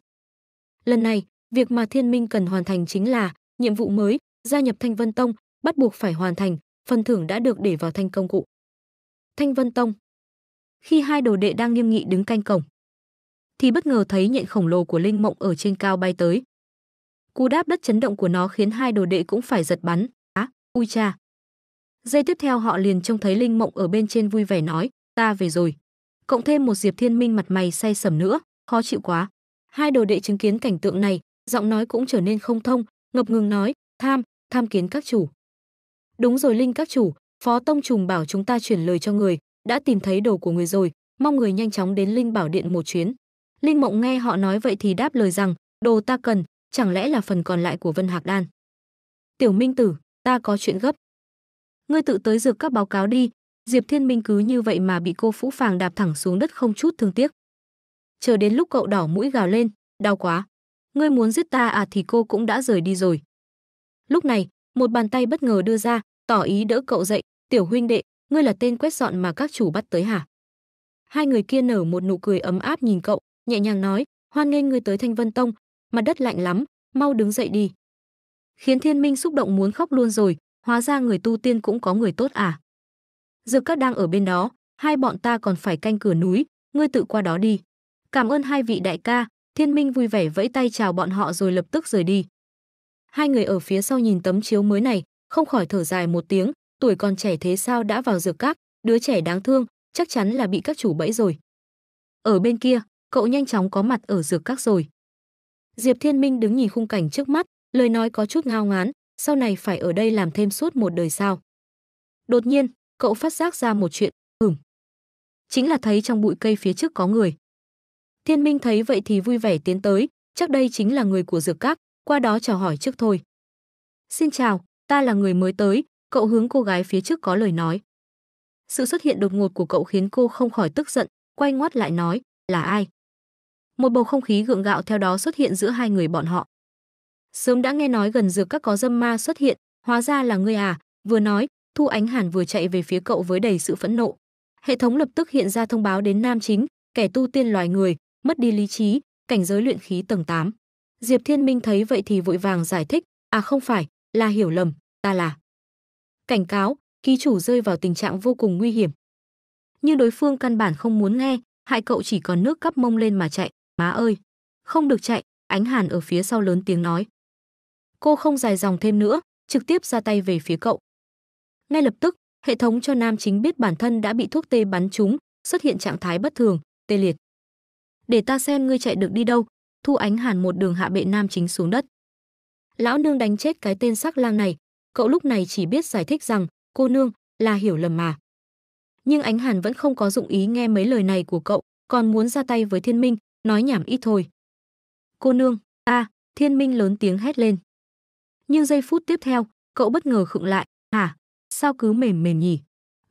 A: Lần này, việc mà Thiên Minh cần hoàn thành chính là nhiệm vụ mới, gia nhập Thanh Vân Tông, bắt buộc phải hoàn thành, phần thưởng đã được để vào thanh công cụ. Thanh Vân Tông. Khi hai đồ đệ đang nghiêm nghị đứng canh cổng, thì bất ngờ thấy nhện khổng lồ của Linh Mộng ở trên cao bay tới, Cú đáp đất chấn động của nó khiến hai đồ đệ cũng phải giật bắn. Á, à, ui cha. Giây tiếp theo họ liền trông thấy Linh Mộng ở bên trên vui vẻ nói, ta về rồi. Cộng thêm một Diệp Thiên Minh mặt mày say sầm nữa, khó chịu quá. Hai đồ đệ chứng kiến cảnh tượng này, giọng nói cũng trở nên không thông, ngập ngừng nói, tham, tham kiến các chủ. Đúng rồi Linh các chủ, Phó Tông Trùng bảo chúng ta chuyển lời cho người, đã tìm thấy đồ của người rồi, mong người nhanh chóng đến Linh Bảo Điện một chuyến. Linh Mộng nghe họ nói vậy thì đáp lời rằng, đồ ta cần, chẳng lẽ là phần còn lại của Vân Hạc Đan? Tiểu Minh Tử, ta có chuyện gấp. Ngươi tự tới dược các báo cáo đi, Diệp Thiên Minh cứ như vậy mà bị cô Phũ Phàng đạp thẳng xuống đất không chút thương tiếc. Chờ đến lúc cậu đỏ mũi gào lên, đau quá. Ngươi muốn giết ta à thì cô cũng đã rời đi rồi. Lúc này, một bàn tay bất ngờ đưa ra, tỏ ý đỡ cậu dậy, "Tiểu huynh đệ, ngươi là tên quét dọn mà các chủ bắt tới hả?" Hai người kia nở một nụ cười ấm áp nhìn cậu, nhẹ nhàng nói, "Hoan nghênh ngươi tới Thanh Vân Tông, mặt đất lạnh lắm, mau đứng dậy đi. Khiến Thiên Minh xúc động muốn khóc luôn rồi, hóa ra người tu tiên cũng có người tốt à. Dược các đang ở bên đó, hai bọn ta còn phải canh cửa núi, ngươi tự qua đó đi. Cảm ơn hai vị đại ca, Thiên Minh vui vẻ vẫy tay chào bọn họ rồi lập tức rời đi. Hai người ở phía sau nhìn tấm chiếu mới này, không khỏi thở dài một tiếng, tuổi còn trẻ thế sao đã vào dược các, đứa trẻ đáng thương, chắc chắn là bị các chủ bẫy rồi. Ở bên kia, cậu nhanh chóng có mặt ở dược các rồi. Diệp Thiên Minh đứng nhìn khung cảnh trước mắt, lời nói có chút ngao ngán, sau này phải ở đây làm thêm suốt một đời sao. Đột nhiên, cậu phát giác ra một chuyện, hửm, Chính là thấy trong bụi cây phía trước có người. Thiên Minh thấy vậy thì vui vẻ tiến tới, chắc đây chính là người của dược các, qua đó chào hỏi trước thôi. Xin chào, ta là người mới tới, cậu hướng cô gái phía trước có lời nói. Sự xuất hiện đột ngột của cậu khiến cô không khỏi tức giận, quay ngoắt lại nói, là ai? một bầu không khí gượng gạo theo đó xuất hiện giữa hai người bọn họ. Sớm đã nghe nói gần dược các có dâm ma xuất hiện, hóa ra là ngươi à, vừa nói, Thu Ánh Hàn vừa chạy về phía cậu với đầy sự phẫn nộ. Hệ thống lập tức hiện ra thông báo đến nam chính, kẻ tu tiên loài người, mất đi lý trí, cảnh giới luyện khí tầng 8. Diệp Thiên Minh thấy vậy thì vội vàng giải thích, à không phải, là hiểu lầm, ta là. Cảnh cáo, ký chủ rơi vào tình trạng vô cùng nguy hiểm. Nhưng đối phương căn bản không muốn nghe, hại cậu chỉ còn nước cắp mông lên mà chạy. Má ơi, không được chạy, ánh hàn ở phía sau lớn tiếng nói. Cô không dài dòng thêm nữa, trực tiếp ra tay về phía cậu. Ngay lập tức, hệ thống cho nam chính biết bản thân đã bị thuốc tê bắn trúng, xuất hiện trạng thái bất thường, tê liệt. Để ta xem ngươi chạy được đi đâu, thu ánh hàn một đường hạ bệ nam chính xuống đất. Lão nương đánh chết cái tên sắc lang này, cậu lúc này chỉ biết giải thích rằng, cô nương, là hiểu lầm mà. Nhưng ánh hàn vẫn không có dụng ý nghe mấy lời này của cậu, còn muốn ra tay với thiên minh, nói nhảm ít thôi. Cô nương, a, Thiên Minh lớn tiếng hét lên. Nhưng giây phút tiếp theo, cậu bất ngờ khựng lại, hả, sao cứ mềm mềm nhỉ?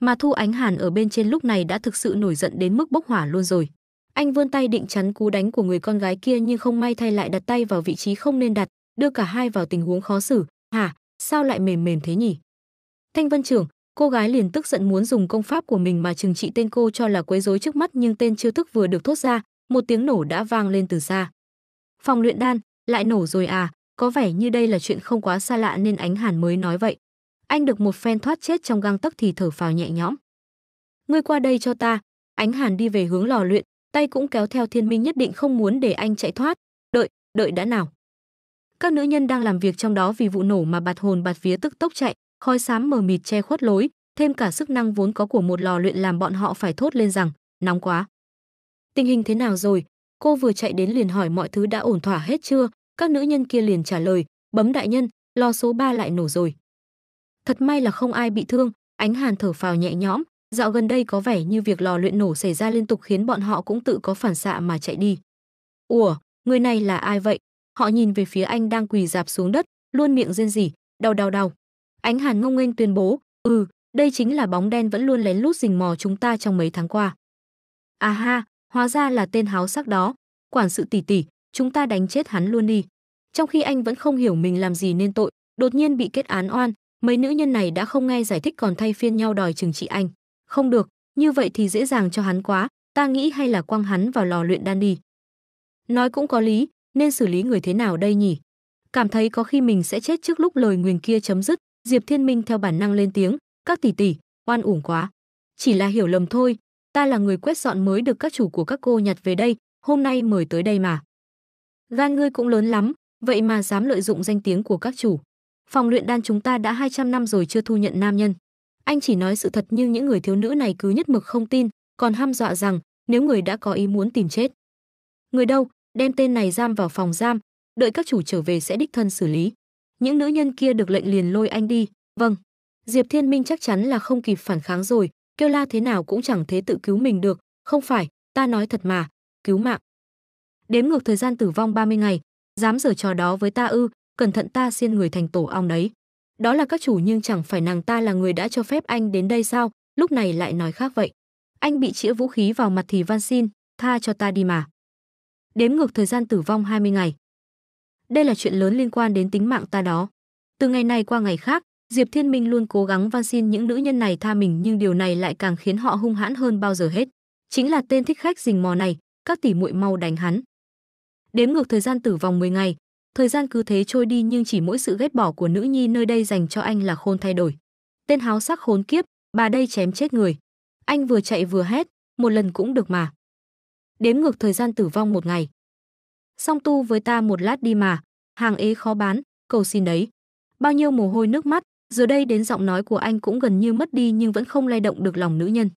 A: Mà Thu Ánh Hàn ở bên trên lúc này đã thực sự nổi giận đến mức bốc hỏa luôn rồi. Anh vươn tay định chắn cú đánh của người con gái kia nhưng không may thay lại đặt tay vào vị trí không nên đặt, đưa cả hai vào tình huống khó xử, hả, sao lại mềm mềm thế nhỉ? Thanh Vân Trưởng, cô gái liền tức giận muốn dùng công pháp của mình mà trừng trị tên cô cho là quấy rối trước mắt nhưng tên chiêu thức vừa được thốt ra, một tiếng nổ đã vang lên từ xa. Phòng luyện đan, lại nổ rồi à, có vẻ như đây là chuyện không quá xa lạ nên ánh hàn mới nói vậy. Anh được một phen thoát chết trong găng tấc thì thở phào nhẹ nhõm. Ngươi qua đây cho ta, ánh hàn đi về hướng lò luyện, tay cũng kéo theo thiên minh nhất định không muốn để anh chạy thoát. Đợi, đợi đã nào. Các nữ nhân đang làm việc trong đó vì vụ nổ mà bạt hồn bạt vía tức tốc chạy, khói xám mờ mịt che khuất lối, thêm cả sức năng vốn có của một lò luyện làm bọn họ phải thốt lên rằng, nóng quá tình hình thế nào rồi cô vừa chạy đến liền hỏi mọi thứ đã ổn thỏa hết chưa các nữ nhân kia liền trả lời bấm đại nhân lò số 3 lại nổ rồi thật may là không ai bị thương ánh hàn thở phào nhẹ nhõm dạo gần đây có vẻ như việc lò luyện nổ xảy ra liên tục khiến bọn họ cũng tự có phản xạ mà chạy đi ủa người này là ai vậy họ nhìn về phía anh đang quỳ dạp xuống đất luôn miệng rên rỉ đau đau đau ánh hàn ngông nghênh tuyên bố ừ đây chính là bóng đen vẫn luôn lén lút rình mò chúng ta trong mấy tháng qua à ha hóa ra là tên háo sắc đó, quản sự tỷ tỷ, chúng ta đánh chết hắn luôn đi. Trong khi anh vẫn không hiểu mình làm gì nên tội, đột nhiên bị kết án oan, mấy nữ nhân này đã không nghe giải thích còn thay phiên nhau đòi trừng trị anh. Không được, như vậy thì dễ dàng cho hắn quá, ta nghĩ hay là quăng hắn vào lò luyện đan đi. Nói cũng có lý, nên xử lý người thế nào đây nhỉ? Cảm thấy có khi mình sẽ chết trước lúc lời nguyền kia chấm dứt, Diệp Thiên Minh theo bản năng lên tiếng, các tỷ tỷ, oan uổng quá. Chỉ là hiểu lầm thôi, ta là người quét dọn mới được các chủ của các cô nhặt về đây, hôm nay mời tới đây mà. Gan ngươi cũng lớn lắm, vậy mà dám lợi dụng danh tiếng của các chủ. Phòng luyện đan chúng ta đã 200 năm rồi chưa thu nhận nam nhân. Anh chỉ nói sự thật nhưng những người thiếu nữ này cứ nhất mực không tin, còn ham dọa rằng nếu người đã có ý muốn tìm chết. Người đâu, đem tên này giam vào phòng giam, đợi các chủ trở về sẽ đích thân xử lý. Những nữ nhân kia được lệnh liền lôi anh đi, vâng. Diệp Thiên Minh chắc chắn là không kịp phản kháng rồi, kêu la thế nào cũng chẳng thế tự cứu mình được, không phải, ta nói thật mà, cứu mạng. Đếm ngược thời gian tử vong 30 ngày, dám giở trò đó với ta ư, cẩn thận ta xiên người thành tổ ong đấy. Đó là các chủ nhưng chẳng phải nàng ta là người đã cho phép anh đến đây sao, lúc này lại nói khác vậy. Anh bị chĩa vũ khí vào mặt thì van xin, tha cho ta đi mà. Đếm ngược thời gian tử vong 20 ngày. Đây là chuyện lớn liên quan đến tính mạng ta đó. Từ ngày này qua ngày khác, Diệp Thiên Minh luôn cố gắng van xin những nữ nhân này tha mình nhưng điều này lại càng khiến họ hung hãn hơn bao giờ hết. Chính là tên thích khách rình mò này, các tỷ muội mau đánh hắn. Đếm ngược thời gian tử vong 10 ngày, thời gian cứ thế trôi đi nhưng chỉ mỗi sự ghét bỏ của nữ nhi nơi đây dành cho anh là khôn thay đổi. Tên háo sắc khốn kiếp, bà đây chém chết người. Anh vừa chạy vừa hét, một lần cũng được mà. Đếm ngược thời gian tử vong một ngày. Song tu với ta một lát đi mà, hàng ế khó bán, cầu xin đấy. Bao nhiêu mồ hôi nước mắt, Giờ đây đến giọng nói của anh cũng gần như mất đi nhưng vẫn không lay động được lòng nữ nhân.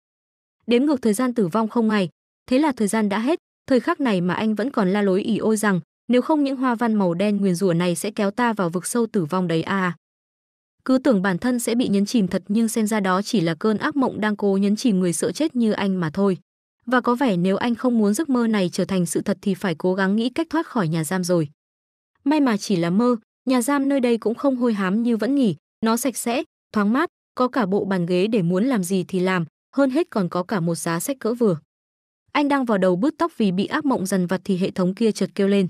A: Đếm ngược thời gian tử vong không ngày, thế là thời gian đã hết, thời khắc này mà anh vẫn còn la lối ỉ ôi rằng nếu không những hoa văn màu đen nguyền rủa này sẽ kéo ta vào vực sâu tử vong đấy à. Cứ tưởng bản thân sẽ bị nhấn chìm thật nhưng xem ra đó chỉ là cơn ác mộng đang cố nhấn chìm người sợ chết như anh mà thôi. Và có vẻ nếu anh không muốn giấc mơ này trở thành sự thật thì phải cố gắng nghĩ cách thoát khỏi nhà giam rồi. May mà chỉ là mơ, nhà giam nơi đây cũng không hôi hám như vẫn nghỉ, nó sạch sẽ, thoáng mát, có cả bộ bàn ghế để muốn làm gì thì làm, hơn hết còn có cả một giá sách cỡ vừa. Anh đang vào đầu bứt tóc vì bị ác mộng dần vặt thì hệ thống kia chợt kêu lên.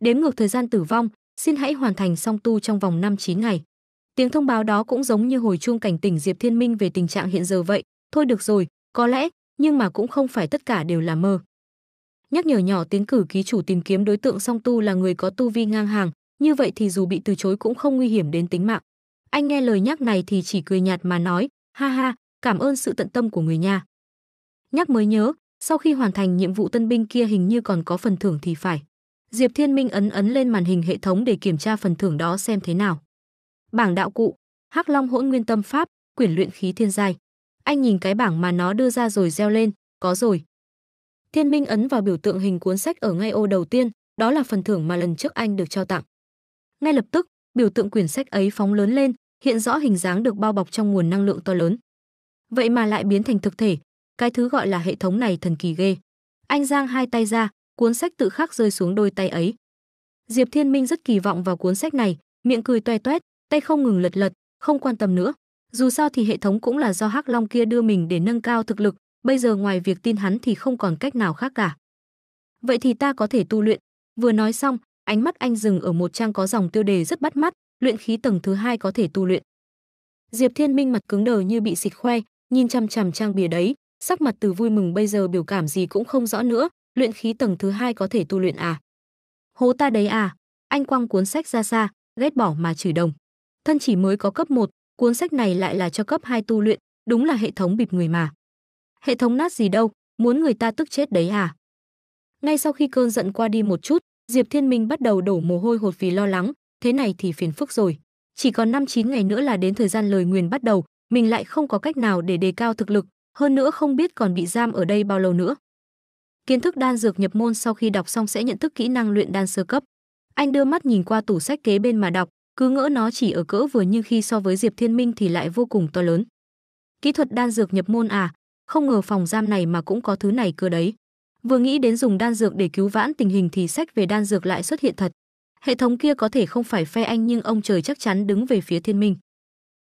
A: Đếm ngược thời gian tử vong, xin hãy hoàn thành song tu trong vòng 5-9 ngày. Tiếng thông báo đó cũng giống như hồi chuông cảnh tỉnh Diệp Thiên Minh về tình trạng hiện giờ vậy, thôi được rồi, có lẽ, nhưng mà cũng không phải tất cả đều là mơ. Nhắc nhở nhỏ tiến cử ký chủ tìm kiếm đối tượng song tu là người có tu vi ngang hàng, như vậy thì dù bị từ chối cũng không nguy hiểm đến tính mạng. Anh nghe lời nhắc này thì chỉ cười nhạt mà nói, ha ha, cảm ơn sự tận tâm của người nhà. Nhắc mới nhớ, sau khi hoàn thành nhiệm vụ tân binh kia hình như còn có phần thưởng thì phải. Diệp Thiên Minh ấn ấn lên màn hình hệ thống để kiểm tra phần thưởng đó xem thế nào. Bảng đạo cụ, Hắc Long Hỗn Nguyên Tâm Pháp, quyển luyện khí thiên giai. Anh nhìn cái bảng mà nó đưa ra rồi reo lên, có rồi. Thiên Minh ấn vào biểu tượng hình cuốn sách ở ngay ô đầu tiên, đó là phần thưởng mà lần trước anh được trao tặng. Ngay lập tức, biểu tượng quyển sách ấy phóng lớn lên, hiện rõ hình dáng được bao bọc trong nguồn năng lượng to lớn. Vậy mà lại biến thành thực thể, cái thứ gọi là hệ thống này thần kỳ ghê. Anh giang hai tay ra, cuốn sách tự khắc rơi xuống đôi tay ấy. Diệp Thiên Minh rất kỳ vọng vào cuốn sách này, miệng cười toe toét, tay không ngừng lật lật, không quan tâm nữa. Dù sao thì hệ thống cũng là do Hắc Long kia đưa mình để nâng cao thực lực, bây giờ ngoài việc tin hắn thì không còn cách nào khác cả. Vậy thì ta có thể tu luyện. Vừa nói xong, ánh mắt anh dừng ở một trang có dòng tiêu đề rất bắt mắt, luyện khí tầng thứ hai có thể tu luyện. Diệp Thiên Minh mặt cứng đờ như bị xịt khoe, nhìn chằm chằm trang bìa đấy, sắc mặt từ vui mừng bây giờ biểu cảm gì cũng không rõ nữa, luyện khí tầng thứ hai có thể tu luyện à? Hố ta đấy à? Anh quăng cuốn sách ra xa, ghét bỏ mà chửi đồng. Thân chỉ mới có cấp 1, cuốn sách này lại là cho cấp 2 tu luyện, đúng là hệ thống bịp người mà. Hệ thống nát gì đâu, muốn người ta tức chết đấy à? Ngay sau khi cơn giận qua đi một chút, Diệp Thiên Minh bắt đầu đổ mồ hôi hột vì lo lắng, thế này thì phiền phức rồi. Chỉ còn 5-9 ngày nữa là đến thời gian lời nguyền bắt đầu, mình lại không có cách nào để đề cao thực lực, hơn nữa không biết còn bị giam ở đây bao lâu nữa. Kiến thức đan dược nhập môn sau khi đọc xong sẽ nhận thức kỹ năng luyện đan sơ cấp. Anh đưa mắt nhìn qua tủ sách kế bên mà đọc, cứ ngỡ nó chỉ ở cỡ vừa nhưng khi so với Diệp Thiên Minh thì lại vô cùng to lớn. Kỹ thuật đan dược nhập môn à, không ngờ phòng giam này mà cũng có thứ này cơ đấy. Vừa nghĩ đến dùng đan dược để cứu vãn tình hình thì sách về đan dược lại xuất hiện thật. Hệ thống kia có thể không phải phe anh nhưng ông trời chắc chắn đứng về phía thiên minh.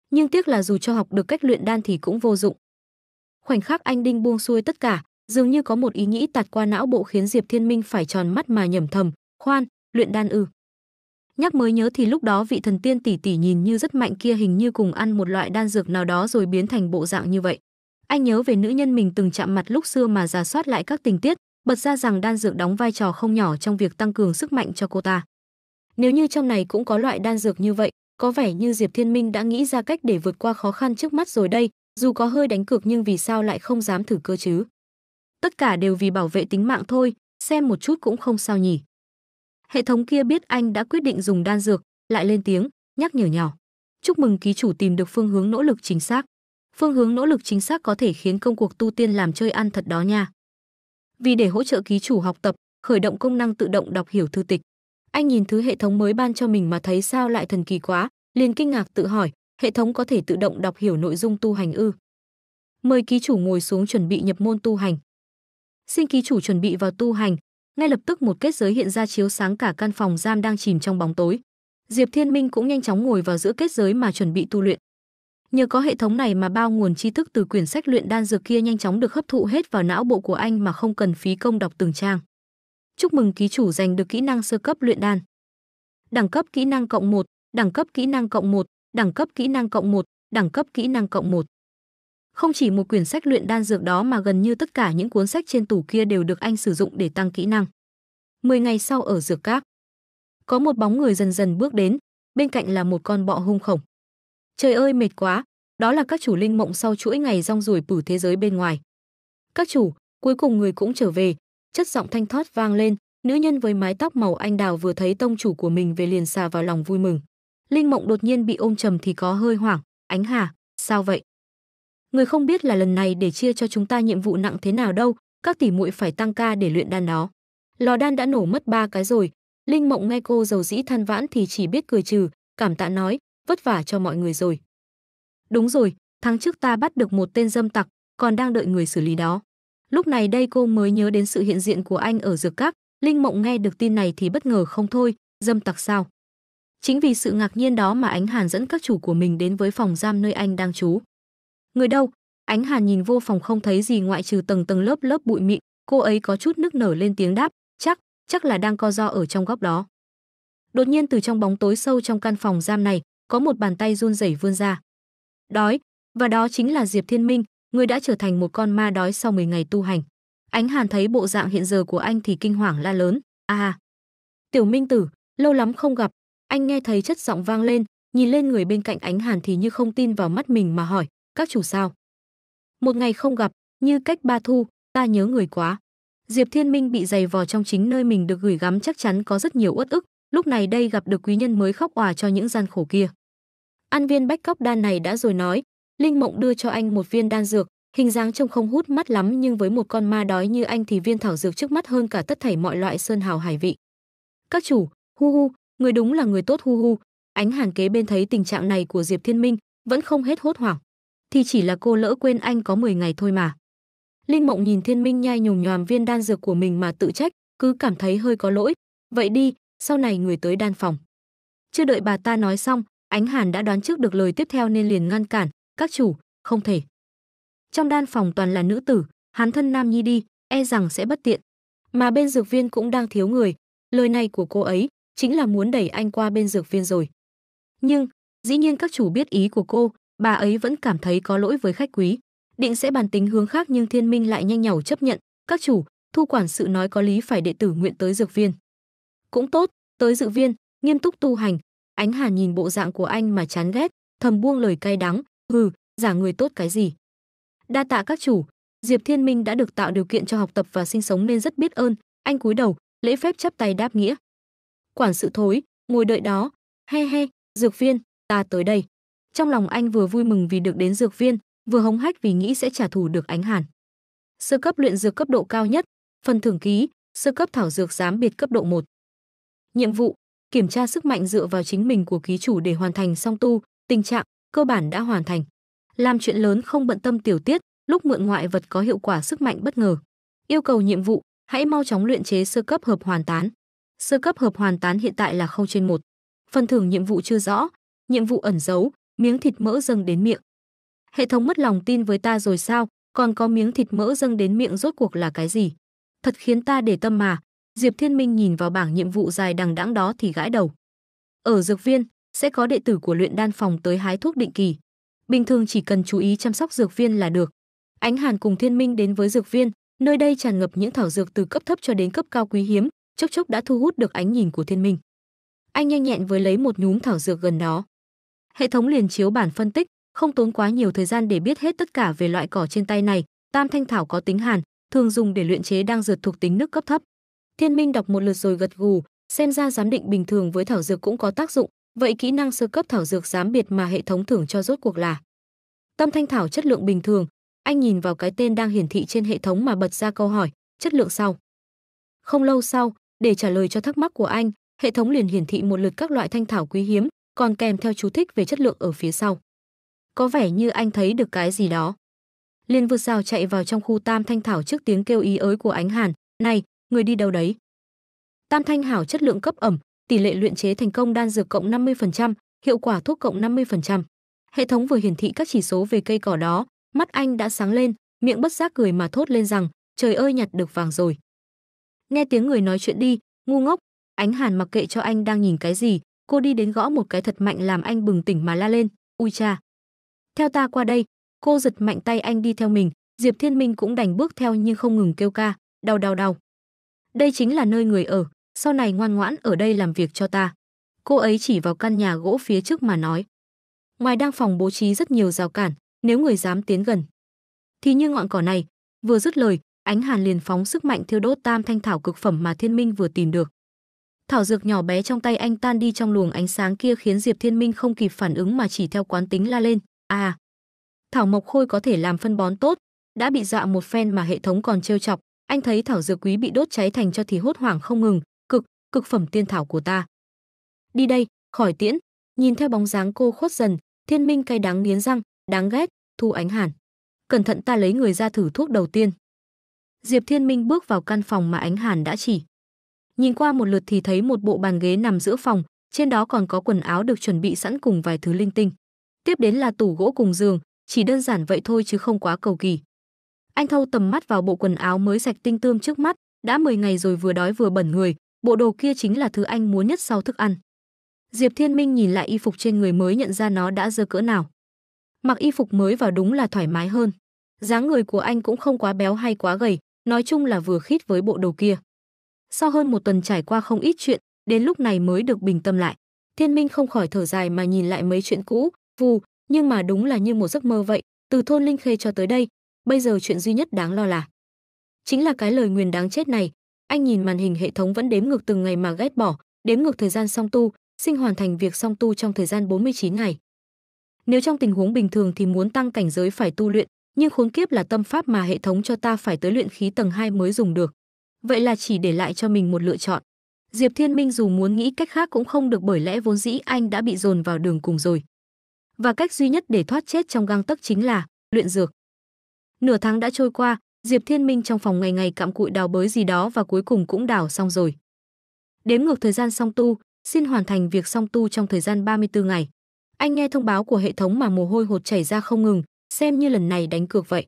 A: Nhưng tiếc là dù cho học được cách luyện đan thì cũng vô dụng. Khoảnh khắc anh Đinh buông xuôi tất cả, dường như có một ý nghĩ tạt qua não bộ khiến Diệp Thiên Minh phải tròn mắt mà nhẩm thầm, khoan, luyện đan ư? Nhắc mới nhớ thì lúc đó vị thần tiên tỷ tỷ nhìn như rất mạnh kia hình như cùng ăn một loại đan dược nào đó rồi biến thành bộ dạng như vậy. Anh nhớ về nữ nhân mình từng chạm mặt lúc xưa mà giả soát lại các tình tiết, bật ra rằng đan dược đóng vai trò không nhỏ trong việc tăng cường sức mạnh cho cô ta. Nếu như trong này cũng có loại đan dược như vậy, có vẻ như Diệp Thiên Minh đã nghĩ ra cách để vượt qua khó khăn trước mắt rồi đây, dù có hơi đánh cược nhưng vì sao lại không dám thử cơ chứ? Tất cả đều vì bảo vệ tính mạng thôi, xem một chút cũng không sao nhỉ. Hệ thống kia biết anh đã quyết định dùng đan dược, lại lên tiếng, nhắc nhở nhỏ. Chúc mừng ký chủ tìm được phương hướng nỗ lực chính xác. Phương hướng nỗ lực chính xác có thể khiến công cuộc tu tiên làm chơi ăn thật đó nha. Vì để hỗ trợ ký chủ học tập, khởi động công năng tự động đọc hiểu thư tịch. Anh nhìn thứ hệ thống mới ban cho mình mà thấy sao lại thần kỳ quá, liền kinh ngạc tự hỏi, hệ thống có thể tự động đọc hiểu nội dung tu hành ư? Mời ký chủ ngồi xuống chuẩn bị nhập môn tu hành. Xin ký chủ chuẩn bị vào tu hành, ngay lập tức một kết giới hiện ra chiếu sáng cả căn phòng giam đang chìm trong bóng tối. Diệp Thiên Minh cũng nhanh chóng ngồi vào giữa kết giới mà chuẩn bị tu luyện. Nhờ có hệ thống này mà bao nguồn tri thức từ quyển sách luyện đan dược kia nhanh chóng được hấp thụ hết vào não bộ của anh mà không cần phí công đọc từng trang. Chúc mừng ký chủ giành được kỹ năng sơ cấp luyện đan. Đẳng cấp kỹ năng cộng 1, đẳng cấp kỹ năng cộng 1, đẳng cấp kỹ năng cộng 1, đẳng cấp kỹ năng cộng 1. Không chỉ một quyển sách luyện đan dược đó mà gần như tất cả những cuốn sách trên tủ kia đều được anh sử dụng để tăng kỹ năng. 10 ngày sau ở dược các, có một bóng người dần dần bước đến, bên cạnh là một con bọ hung khổng. Trời ơi mệt quá, đó là các chủ linh mộng sau chuỗi ngày rong ruổi phủ thế giới bên ngoài. Các chủ, cuối cùng người cũng trở về, chất giọng thanh thoát vang lên, nữ nhân với mái tóc màu anh đào vừa thấy tông chủ của mình về liền xà vào lòng vui mừng. Linh Mộng đột nhiên bị ôm trầm thì có hơi hoảng, "Ánh Hà, sao vậy?" Người không biết là lần này để chia cho chúng ta nhiệm vụ nặng thế nào đâu, các tỷ muội phải tăng ca để luyện đan đó. Lò đan đã nổ mất ba cái rồi, Linh Mộng nghe cô giàu dĩ than vãn thì chỉ biết cười trừ, cảm tạ nói, vất vả cho mọi người rồi. Đúng rồi, tháng trước ta bắt được một tên dâm tặc, còn đang đợi người xử lý đó. Lúc này đây cô mới nhớ đến sự hiện diện của anh ở dược các, Linh Mộng nghe được tin này thì bất ngờ không thôi, dâm tặc sao? Chính vì sự ngạc nhiên đó mà Ánh Hàn dẫn các chủ của mình đến với phòng giam nơi anh đang trú. Người đâu? Ánh Hàn nhìn vô phòng không thấy gì ngoại trừ tầng tầng lớp lớp bụi mịn, cô ấy có chút nước nở lên tiếng đáp, chắc, chắc là đang co do ở trong góc đó. Đột nhiên từ trong bóng tối sâu trong căn phòng giam này, có một bàn tay run rẩy vươn ra. Đói, và đó chính là Diệp Thiên Minh, ngươi đã trở thành một con ma đói sau 10 ngày tu hành. Ánh Hàn thấy bộ dạng hiện giờ của anh thì kinh hoàng la lớn, a à. Tiểu Minh Tử, lâu lắm không gặp, anh nghe thấy chất giọng vang lên, nhìn lên người bên cạnh Ánh Hàn thì như không tin vào mắt mình mà hỏi, các chủ sao? Một ngày không gặp, như cách ba thu, ta nhớ người quá. Diệp Thiên Minh bị giày vò trong chính nơi mình được gửi gắm chắc chắn có rất nhiều uất ức, lúc này đây gặp được quý nhân mới khóc òa cho những gian khổ kia. An viên bách cóc đan này đã rồi nói, Linh Mộng đưa cho anh một viên đan dược, hình dáng trông không hút mắt lắm nhưng với một con ma đói như anh thì viên thảo dược trước mắt hơn cả tất thảy mọi loại sơn hào hải vị. Các chủ, hu hu, người đúng là người tốt hu hu. Ánh Hàn kế bên thấy tình trạng này của Diệp Thiên Minh, vẫn không hết hốt hoảng. Thì chỉ là cô lỡ quên anh có 10 ngày thôi mà. Linh Mộng nhìn Thiên Minh nhai nhồm nhòm viên đan dược của mình mà tự trách, cứ cảm thấy hơi có lỗi. Vậy đi, sau này người tới đan phòng. Chưa đợi bà ta nói xong, Ánh Hàn đã đoán trước được lời tiếp theo nên liền ngăn cản, các chủ, không thể. Trong đan phòng toàn là nữ tử, hắn thân nam nhi đi, e rằng sẽ bất tiện. Mà bên dược viên cũng đang thiếu người, lời này của cô ấy chính là muốn đẩy anh qua bên dược viên rồi. Nhưng, dĩ nhiên các chủ biết ý của cô, bà ấy vẫn cảm thấy có lỗi với khách quý. Định sẽ bàn tính hướng khác nhưng thiên minh lại nhanh nhảu chấp nhận, các chủ, thu quản sự nói có lý phải đệ tử nguyện tới dược viên. Cũng tốt, tới dự viên, nghiêm túc tu hành, ánh hà nhìn bộ dạng của anh mà chán ghét, thầm buông lời cay đắng, Hừ, giả người tốt cái gì? Đa tạ các chủ, Diệp Thiên Minh đã được tạo điều kiện cho học tập và sinh sống nên rất biết ơn, anh cúi đầu, lễ phép chắp tay đáp nghĩa. Quản sự thối, ngồi đợi đó, he he, dược viên, ta tới đây. Trong lòng anh vừa vui mừng vì được đến dược viên, vừa hống hách vì nghĩ sẽ trả thù được ánh hàn. Sơ cấp luyện dược cấp độ cao nhất, phần thưởng ký, sơ cấp thảo dược giám biệt cấp độ 1. Nhiệm vụ, kiểm tra sức mạnh dựa vào chính mình của ký chủ để hoàn thành song tu, tình trạng, cơ bản đã hoàn thành. Làm chuyện lớn không bận tâm tiểu tiết, lúc mượn ngoại vật có hiệu quả sức mạnh bất ngờ. Yêu cầu nhiệm vụ, hãy mau chóng luyện chế sơ cấp hợp hoàn tán. Sơ cấp hợp hoàn tán hiện tại là không trên 1. Phần thưởng nhiệm vụ chưa rõ, nhiệm vụ ẩn giấu, miếng thịt mỡ dâng đến miệng. Hệ thống mất lòng tin với ta rồi sao, còn có miếng thịt mỡ dâng đến miệng rốt cuộc là cái gì? Thật khiến ta để tâm mà. Diệp Thiên Minh nhìn vào bảng nhiệm vụ dài đằng đẵng đó thì gãi đầu. Ở dược viên, sẽ có đệ tử của luyện đan phòng tới hái thuốc định kỳ. Bình thường chỉ cần chú ý chăm sóc dược viên là được. Ánh Hàn cùng Thiên Minh đến với dược viên, nơi đây tràn ngập những thảo dược từ cấp thấp cho đến cấp cao quý hiếm, chốc chốc đã thu hút được ánh nhìn của Thiên Minh. Anh nhanh nhẹn với lấy một nhúm thảo dược gần đó. Hệ thống liền chiếu bản phân tích, không tốn quá nhiều thời gian để biết hết tất cả về loại cỏ trên tay này, tam thanh thảo có tính hàn, thường dùng để luyện chế đang dược thuộc tính nước cấp thấp. Thiên Minh đọc một lượt rồi gật gù, xem ra giám định bình thường với thảo dược cũng có tác dụng, Vậy kỹ năng sơ cấp thảo dược giám biệt mà hệ thống thưởng cho rốt cuộc là? Tâm thanh thảo chất lượng bình thường, anh nhìn vào cái tên đang hiển thị trên hệ thống mà bật ra câu hỏi, chất lượng sau. Không lâu sau, để trả lời cho thắc mắc của anh, hệ thống liền hiển thị một lượt các loại thanh thảo quý hiếm, còn kèm theo chú thích về chất lượng ở phía sau. Có vẻ như anh thấy được cái gì đó. Liền vượt rào chạy vào trong khu tam thanh thảo trước tiếng kêu ý ới của ánh hàn, này, người đi đâu đấy? Tam thanh hảo chất lượng cấp ẩm, tỷ lệ luyện chế thành công đan dược cộng 50%, hiệu quả thuốc cộng 50%. Hệ thống vừa hiển thị các chỉ số về cây cỏ đó, mắt anh đã sáng lên, miệng bất giác cười mà thốt lên rằng, trời ơi nhặt được vàng rồi. Nghe tiếng người nói chuyện đi, ngu ngốc, ánh hàn mặc kệ cho anh đang nhìn cái gì, cô đi đến gõ một cái thật mạnh làm anh bừng tỉnh mà la lên, ui cha. Theo ta qua đây, cô giật mạnh tay anh đi theo mình, Diệp Thiên Minh cũng đành bước theo nhưng không ngừng kêu ca, đau đau đau. Đây chính là nơi người ở, sau này ngoan ngoãn ở đây làm việc cho ta. Cô ấy chỉ vào căn nhà gỗ phía trước mà nói. Ngoài đang phòng bố trí rất nhiều rào cản, nếu người dám tiến gần. Thì như ngọn cỏ này, vừa dứt lời, ánh hàn liền phóng sức mạnh thiêu đốt tam thanh thảo cực phẩm mà thiên minh vừa tìm được. Thảo dược nhỏ bé trong tay anh tan đi trong luồng ánh sáng kia khiến Diệp Thiên Minh không kịp phản ứng mà chỉ theo quán tính la lên. À, thảo mộc khôi có thể làm phân bón tốt, đã bị dọa một phen mà hệ thống còn trêu chọc, anh thấy thảo dược quý bị đốt cháy thành cho thì hốt hoảng không ngừng, cực phẩm tiên thảo của ta. Đi đây, khỏi tiễn, nhìn theo bóng dáng cô khuất dần, thiên minh cay đắng nghiến răng, đáng ghét, thu ánh hàn. Cẩn thận ta lấy người ra thử thuốc đầu tiên. Diệp Thiên Minh bước vào căn phòng mà ánh hàn đã chỉ. Nhìn qua một lượt thì thấy một bộ bàn ghế nằm giữa phòng, trên đó còn có quần áo được chuẩn bị sẵn cùng vài thứ linh tinh. Tiếp đến là tủ gỗ cùng giường, chỉ đơn giản vậy thôi chứ không quá cầu kỳ. Anh thâu tầm mắt vào bộ quần áo mới sạch tinh tươm trước mắt, đã 10 ngày rồi vừa đói vừa bẩn người, bộ đồ kia chính là thứ anh muốn nhất sau thức ăn. Diệp Thiên Minh nhìn lại y phục trên người mới nhận ra nó đã dơ cỡ nào. Mặc y phục mới vào đúng là thoải mái hơn. Dáng người của anh cũng không quá béo hay quá gầy, nói chung là vừa khít với bộ đồ kia. Sau hơn một tuần trải qua không ít chuyện, đến lúc này mới được bình tâm lại. Thiên Minh không khỏi thở dài mà nhìn lại mấy chuyện cũ, vù, nhưng mà đúng là như một giấc mơ vậy, từ thôn Linh Khê cho tới đây, bây giờ chuyện duy nhất đáng lo là chính là cái lời nguyền đáng chết này, anh nhìn màn hình hệ thống vẫn đếm ngược từng ngày mà ghét bỏ, đếm ngược thời gian song tu, sinh hoàn thành việc song tu trong thời gian 49 ngày. Nếu trong tình huống bình thường thì muốn tăng cảnh giới phải tu luyện, nhưng khốn kiếp là tâm pháp mà hệ thống cho ta phải tới luyện khí tầng 2 mới dùng được. Vậy là chỉ để lại cho mình một lựa chọn. Diệp Thiên Minh dù muốn nghĩ cách khác cũng không được bởi lẽ vốn dĩ anh đã bị dồn vào đường cùng rồi. Và cách duy nhất để thoát chết trong gang tấc chính là luyện dược. Nửa tháng đã trôi qua, Diệp Thiên Minh trong phòng ngày ngày cặm cụi đào bới gì đó và cuối cùng cũng đào xong rồi. Đếm ngược thời gian song tu, xin hoàn thành việc song tu trong thời gian 34 ngày. Anh nghe thông báo của hệ thống mà mồ hôi hột chảy ra không ngừng, xem như lần này đánh cược vậy.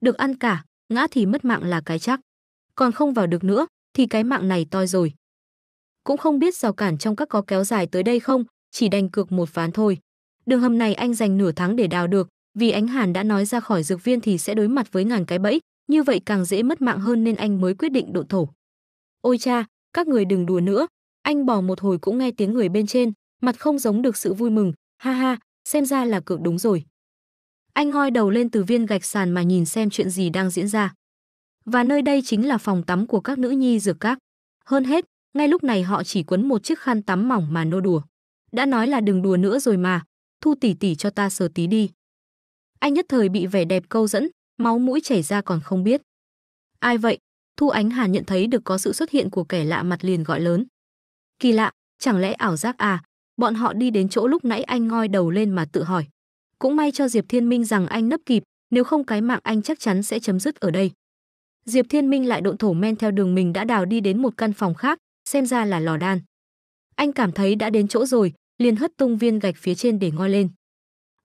A: Được ăn cả, ngã thì mất mạng là cái chắc. Còn không vào được nữa, thì cái mạng này toi rồi. Cũng không biết rào cản trong các có kéo dài tới đây không, chỉ đành cược một ván thôi. Đường hầm này anh dành nửa tháng để đào được, vì ánh hàn đã nói ra khỏi dược viên thì sẽ đối mặt với ngàn cái bẫy, như vậy càng dễ mất mạng hơn nên anh mới quyết định độ thổ. Ôi cha, các người đừng đùa nữa, anh bỏ một hồi cũng nghe tiếng người bên trên, mặt không giống được sự vui mừng, ha ha, xem ra là cược đúng rồi. Anh hoi đầu lên từ viên gạch sàn mà nhìn xem chuyện gì đang diễn ra. Và nơi đây chính là phòng tắm của các nữ nhi dược các. Hơn hết, ngay lúc này họ chỉ quấn một chiếc khăn tắm mỏng mà nô đùa. Đã nói là đừng đùa nữa rồi mà, thu tỷ tỷ cho ta sờ tí đi. Anh nhất thời bị vẻ đẹp câu dẫn, máu mũi chảy ra còn không biết. Ai vậy? Thu Ánh Hà nhận thấy được có sự xuất hiện của kẻ lạ mặt liền gọi lớn. Kỳ lạ, chẳng lẽ ảo giác à? Bọn họ đi đến chỗ lúc nãy anh ngoi đầu lên mà tự hỏi. Cũng may cho Diệp Thiên Minh rằng anh nấp kịp, nếu không cái mạng anh chắc chắn sẽ chấm dứt ở đây. Diệp Thiên Minh lại độn thổ men theo đường mình đã đào đi đến một căn phòng khác, xem ra là lò đan. Anh cảm thấy đã đến chỗ rồi, liền hất tung viên gạch phía trên để ngoi lên.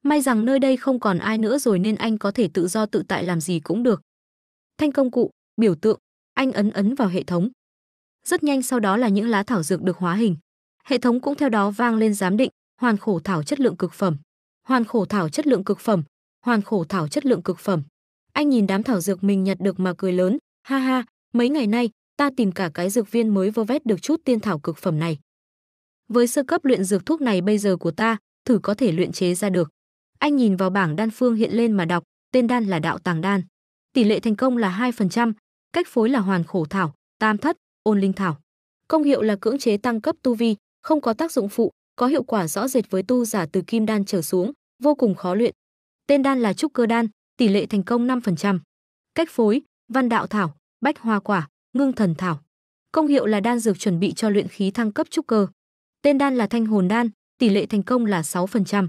A: May rằng nơi đây không còn ai nữa rồi nên anh có thể tự do tự tại làm gì cũng được. Thanh công cụ, biểu tượng, anh ấn ấn vào hệ thống. Rất nhanh sau đó là những lá thảo dược được hóa hình. Hệ thống cũng theo đó vang lên giám định, hoàn khổ thảo chất lượng cực phẩm, hoàn khổ thảo chất lượng cực phẩm, hoàn khổ thảo chất lượng cực phẩm. Anh nhìn đám thảo dược mình nhặt được mà cười lớn, ha ha, mấy ngày nay ta tìm cả cái dược viên mới vơ vét được chút tiên thảo cực phẩm này. Với sơ cấp luyện dược thuốc này bây giờ của ta, thử có thể luyện chế ra được. Anh nhìn vào bảng đan phương hiện lên mà đọc, tên đan là đạo tàng đan. Tỷ lệ thành công là 2%, cách phối là hoàn khổ thảo, tam thất, ôn linh thảo. Công hiệu là cưỡng chế tăng cấp tu vi, không có tác dụng phụ, có hiệu quả rõ rệt với tu giả từ kim đan trở xuống, vô cùng khó luyện. Tên đan là trúc cơ đan, tỷ lệ thành công 5%. Cách phối, văn đạo thảo, bách hoa quả, ngưng thần thảo. Công hiệu là đan dược chuẩn bị cho luyện khí thăng cấp trúc cơ. Tên đan là thanh hồn đan, tỷ lệ thành công là 6%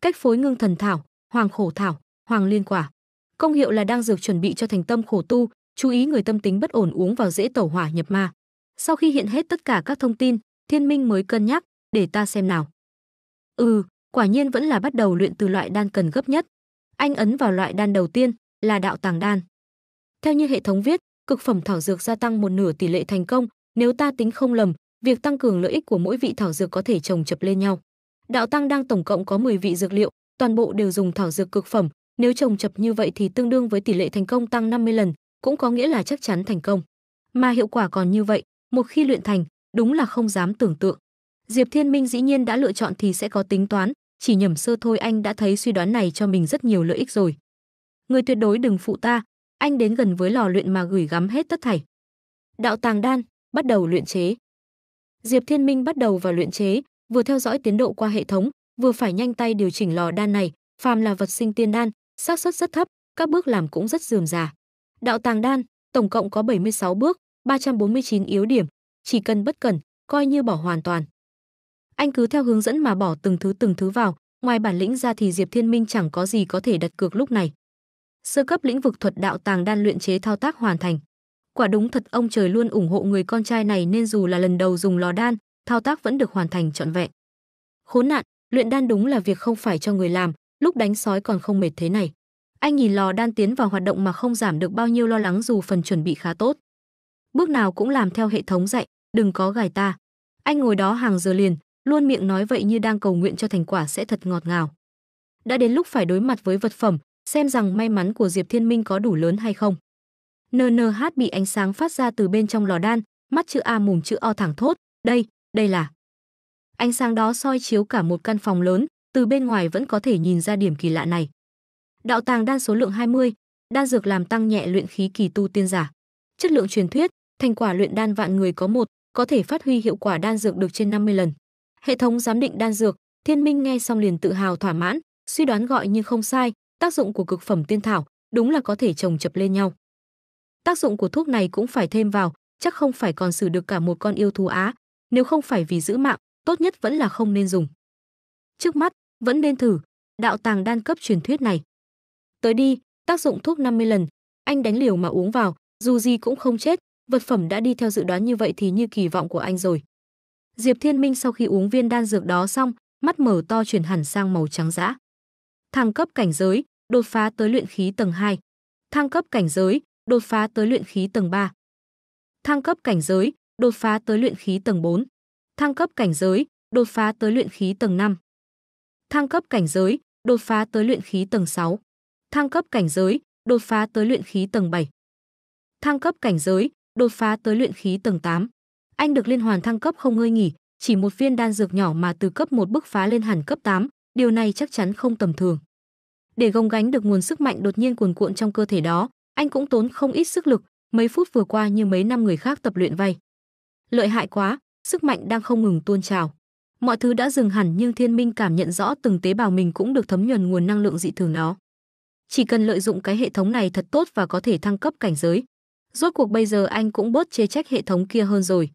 A: cách phối ngưng thần thảo, hoàng khổ thảo, hoàng liên quả. Công hiệu là đang dược chuẩn bị cho thành tâm khổ tu, chú ý người tâm tính bất ổn uống vào dễ tẩu hỏa nhập ma. Sau khi hiện hết tất cả các thông tin, Thiên Minh mới cân nhắc, để ta xem nào. Ừ, quả nhiên vẫn là bắt đầu luyện từ loại đan cần gấp nhất. Anh ấn vào loại đan đầu tiên là đạo tàng đan. Theo như hệ thống viết, cực phẩm thảo dược gia tăng một nửa tỷ lệ thành công, nếu ta tính không lầm, việc tăng cường lợi ích của mỗi vị thảo dược có thể chồng chập lên nhau. Đạo Tăng đang tổng cộng có 10 vị dược liệu, toàn bộ đều dùng thảo dược cực phẩm, nếu trồng chập như vậy thì tương đương với tỷ lệ thành công tăng 50 lần, cũng có nghĩa là chắc chắn thành công. Mà hiệu quả còn như vậy, một khi luyện thành, đúng là không dám tưởng tượng. Diệp Thiên Minh dĩ nhiên đã lựa chọn thì sẽ có tính toán, chỉ nhầm sơ thôi anh đã thấy suy đoán này cho mình rất nhiều lợi ích rồi. Người tuyệt đối đừng phụ ta, anh đến gần với lò luyện mà gửi gắm hết tất thảy. Đạo tàng đan, bắt đầu luyện chế. Diệp Thiên Minh bắt đầu vào luyện chế, vừa theo dõi tiến độ qua hệ thống, vừa phải nhanh tay điều chỉnh lò đan này, phàm là vật sinh tiên đan, xác suất rất thấp, các bước làm cũng rất dườm già. Đạo tàng đan, tổng cộng có 76 bước, 349 yếu điểm, chỉ cần bất cẩn, coi như bỏ hoàn toàn. Anh cứ theo hướng dẫn mà bỏ từng thứ từng thứ vào, ngoài bản lĩnh ra thì Diệp Thiên Minh chẳng có gì có thể đặt cược lúc này. Sơ cấp lĩnh vực thuật đạo tàng đan luyện chế thao tác hoàn thành. Quả đúng thật ông trời luôn ủng hộ người con trai này nên dù là lần đầu dùng lò đan, thao tác vẫn được hoàn thành trọn vẹn. Khốn nạn, luyện đan đúng là việc không phải cho người làm, lúc đánh sói còn không mệt thế này. Anh nhìn lò đan tiến vào hoạt động mà không giảm được bao nhiêu lo lắng dù phần chuẩn bị khá tốt. Bước nào cũng làm theo hệ thống dạy, đừng có gài ta. Anh ngồi đó hàng giờ liền, luôn miệng nói vậy như đang cầu nguyện cho thành quả sẽ thật ngọt ngào. Đã đến lúc phải đối mặt với vật phẩm, xem rằng may mắn của Diệp Thiên Minh có đủ lớn hay không. NNH bị ánh sáng phát ra từ bên trong lò đan, mắt chữ A mùm chữ O thẳng thốt, đây, đây là ánh sáng đó soi chiếu cả một căn phòng lớn, từ bên ngoài vẫn có thể nhìn ra điểm kỳ lạ này. Đạo tàng đan số lượng 20, đan dược làm tăng nhẹ luyện khí kỳ tu tiên giả. Chất lượng truyền thuyết, thành quả luyện đan vạn người có một, có thể phát huy hiệu quả đan dược được trên 50 lần. Hệ thống giám định đan dược, Thiên Minh nghe xong liền tự hào thỏa mãn, suy đoán gọi nhưng không sai, tác dụng của cực phẩm tiên thảo đúng là có thể trồng chập lên nhau. Tác dụng của thuốc này cũng phải thêm vào, chắc không phải còn xử được cả một con yêu thú á, nếu không phải vì giữ mạng, tốt nhất vẫn là không nên dùng. Trước mắt, vẫn nên thử đạo tàng đan cấp truyền thuyết này. Tới đi, tác dụng thuốc 50 lần, anh đánh liều mà uống vào, dù gì cũng không chết, vật phẩm đã đi theo dự đoán như vậy thì như kỳ vọng của anh rồi. Diệp Thiên Minh sau khi uống viên đan dược đó xong, mắt mở to chuyển hẳn sang màu trắng dã. Thăng cấp cảnh giới, đột phá tới luyện khí tầng 2. Thăng cấp cảnh giới, đột phá tới luyện khí tầng 3. Thăng cấp cảnh giới, đột phá tới luyện khí tầng 4. Thăng cấp cảnh giới, đột phá tới luyện khí tầng 5. Thăng cấp cảnh giới, đột phá tới luyện khí tầng 6. Thăng cấp cảnh giới, đột phá tới luyện khí tầng 7. Thăng cấp cảnh giới, đột phá tới luyện khí tầng 8. Anh được liên hoàn thăng cấp không ngơi nghỉ, chỉ một viên đan dược nhỏ mà từ cấp 1 bước phá lên hẳn cấp 8, điều này chắc chắn không tầm thường. Để gồng gánh được nguồn sức mạnh đột nhiên cuồn cuộn trong cơ thể đó, anh cũng tốn không ít sức lực, mấy phút vừa qua như mấy năm người khác tập luyện vay. Lợi hại quá, sức mạnh đang không ngừng tuôn trào. Mọi thứ đã dừng hẳn nhưng Thiên Minh cảm nhận rõ từng tế bào mình cũng được thấm nhuần nguồn năng lượng dị thường đó. Chỉ cần lợi dụng cái hệ thống này thật tốt và có thể thăng cấp cảnh giới. Rốt cuộc bây giờ anh cũng bớt chê trách hệ thống kia hơn rồi.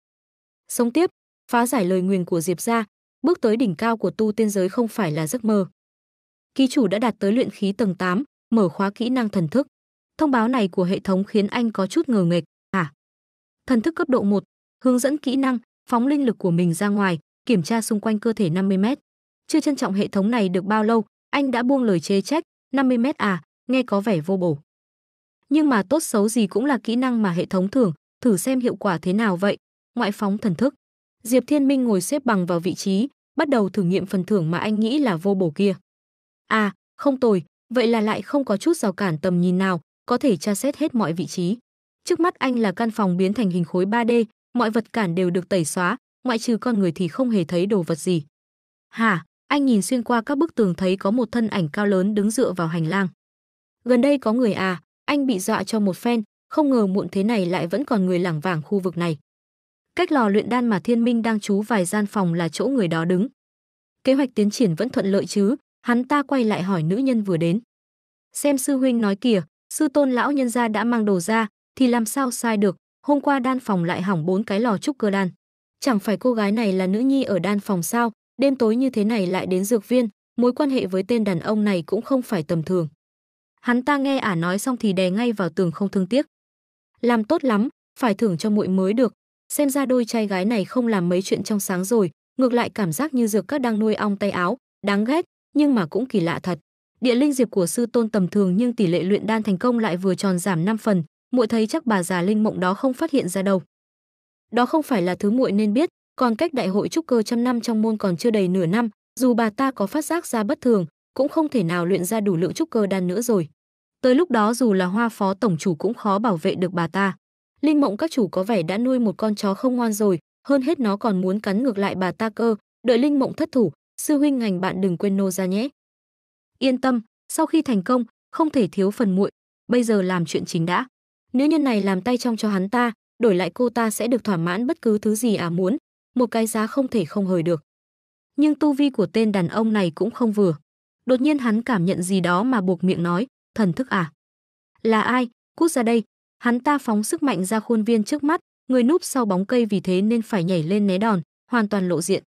A: Sống tiếp, phá giải lời nguyền của Diệp gia, bước tới đỉnh cao của tu tiên giới không phải là giấc mơ. Ký chủ đã đạt tới luyện khí tầng 8, mở khóa kỹ năng thần thức. Thông báo này của hệ thống khiến anh có chút ngờ nghệch, hả? À, thần thức cấp độ 1, hướng dẫn kỹ năng, phóng linh lực của mình ra ngoài, kiểm tra xung quanh cơ thể 50 mét. Chưa trân trọng hệ thống này được bao lâu, anh đã buông lời chê trách, 50 mét à, nghe có vẻ vô bổ. Nhưng mà tốt xấu gì cũng là kỹ năng mà hệ thống thưởng, thử xem hiệu quả thế nào vậy. Ngoại phóng thần thức. Diệp Thiên Minh ngồi xếp bằng vào vị trí, bắt đầu thử nghiệm phần thưởng mà anh nghĩ là vô bổ kia. À, không tồi, vậy là lại không có chút rào cản tầm nhìn nào, có thể tra xét hết mọi vị trí. Trước mắt anh là căn phòng biến thành hình khối 3D, mọi vật cản đều được tẩy xóa, ngoại trừ con người thì không hề thấy đồ vật gì. Hả, anh nhìn xuyên qua các bức tường thấy có một thân ảnh cao lớn đứng dựa vào hành lang. Gần đây có người à, anh bị dọa cho một phen, không ngờ muộn thế này lại vẫn còn người lảng vảng khu vực này. Cách lò luyện đan mà Thiên Minh đang trú vài gian phòng là chỗ người đó đứng. Kế hoạch tiến triển vẫn thuận lợi chứ, hắn ta quay lại hỏi nữ nhân vừa đến. Xem sư huynh nói kìa, sư tôn lão nhân gia đã mang đồ ra, thì làm sao sai được, Hôm qua đan phòng lại hỏng bốn cái lò trúc cơ đan. Chẳng phải cô gái này là nữ nhi ở đan phòng sao, đêm tối như thế này lại đến dược viên, mối quan hệ với tên đàn ông này cũng không phải tầm thường. Hắn ta nghe ả à nói xong thì đè ngay vào tường không thương tiếc. Làm tốt lắm, phải thưởng cho muội mới được, xem ra đôi trai gái này không làm mấy chuyện trong sáng rồi, ngược lại cảm giác như dược các đang nuôi ong tay áo, đáng ghét, nhưng mà cũng kỳ lạ thật. Địa linh diệp của sư tôn tầm thường nhưng tỷ lệ luyện đan thành công lại vừa tròn giảm 5 phần, muội thấy chắc bà già linh mộng đó không phát hiện ra đâu. Đó không phải là thứ muội nên biết, còn cách đại hội trúc cơ trăm năm trong môn còn chưa đầy nửa năm, dù bà ta có phát giác ra bất thường, cũng không thể nào luyện ra đủ lượng trúc cơ đan nữa rồi. Tới lúc đó dù là hoa phó tổng chủ cũng khó bảo vệ được bà ta. Linh mộng các chủ có vẻ đã nuôi một con chó không ngoan rồi, hơn hết nó còn muốn cắn ngược lại bà ta cơ, đợi Linh mộng thất thủ, sư huynh ngành bạn đừng quên nô ra nhé. Yên tâm, sau khi thành công, không thể thiếu phần muội, bây giờ làm chuyện chính đã. Nữ nhân này làm tay trong cho hắn ta, đổi lại cô ta sẽ được thỏa mãn bất cứ thứ gì à muốn, một cái giá không thể không hời được. Nhưng tu vi của tên đàn ông này cũng không vừa. Đột nhiên hắn cảm nhận gì đó mà buộc miệng nói, thần thức à? Là ai? Cút ra đây. Hắn ta phóng sức mạnh ra khuôn viên trước mắt, người núp sau bóng cây vì thế nên phải nhảy lên né đòn, hoàn toàn lộ diện.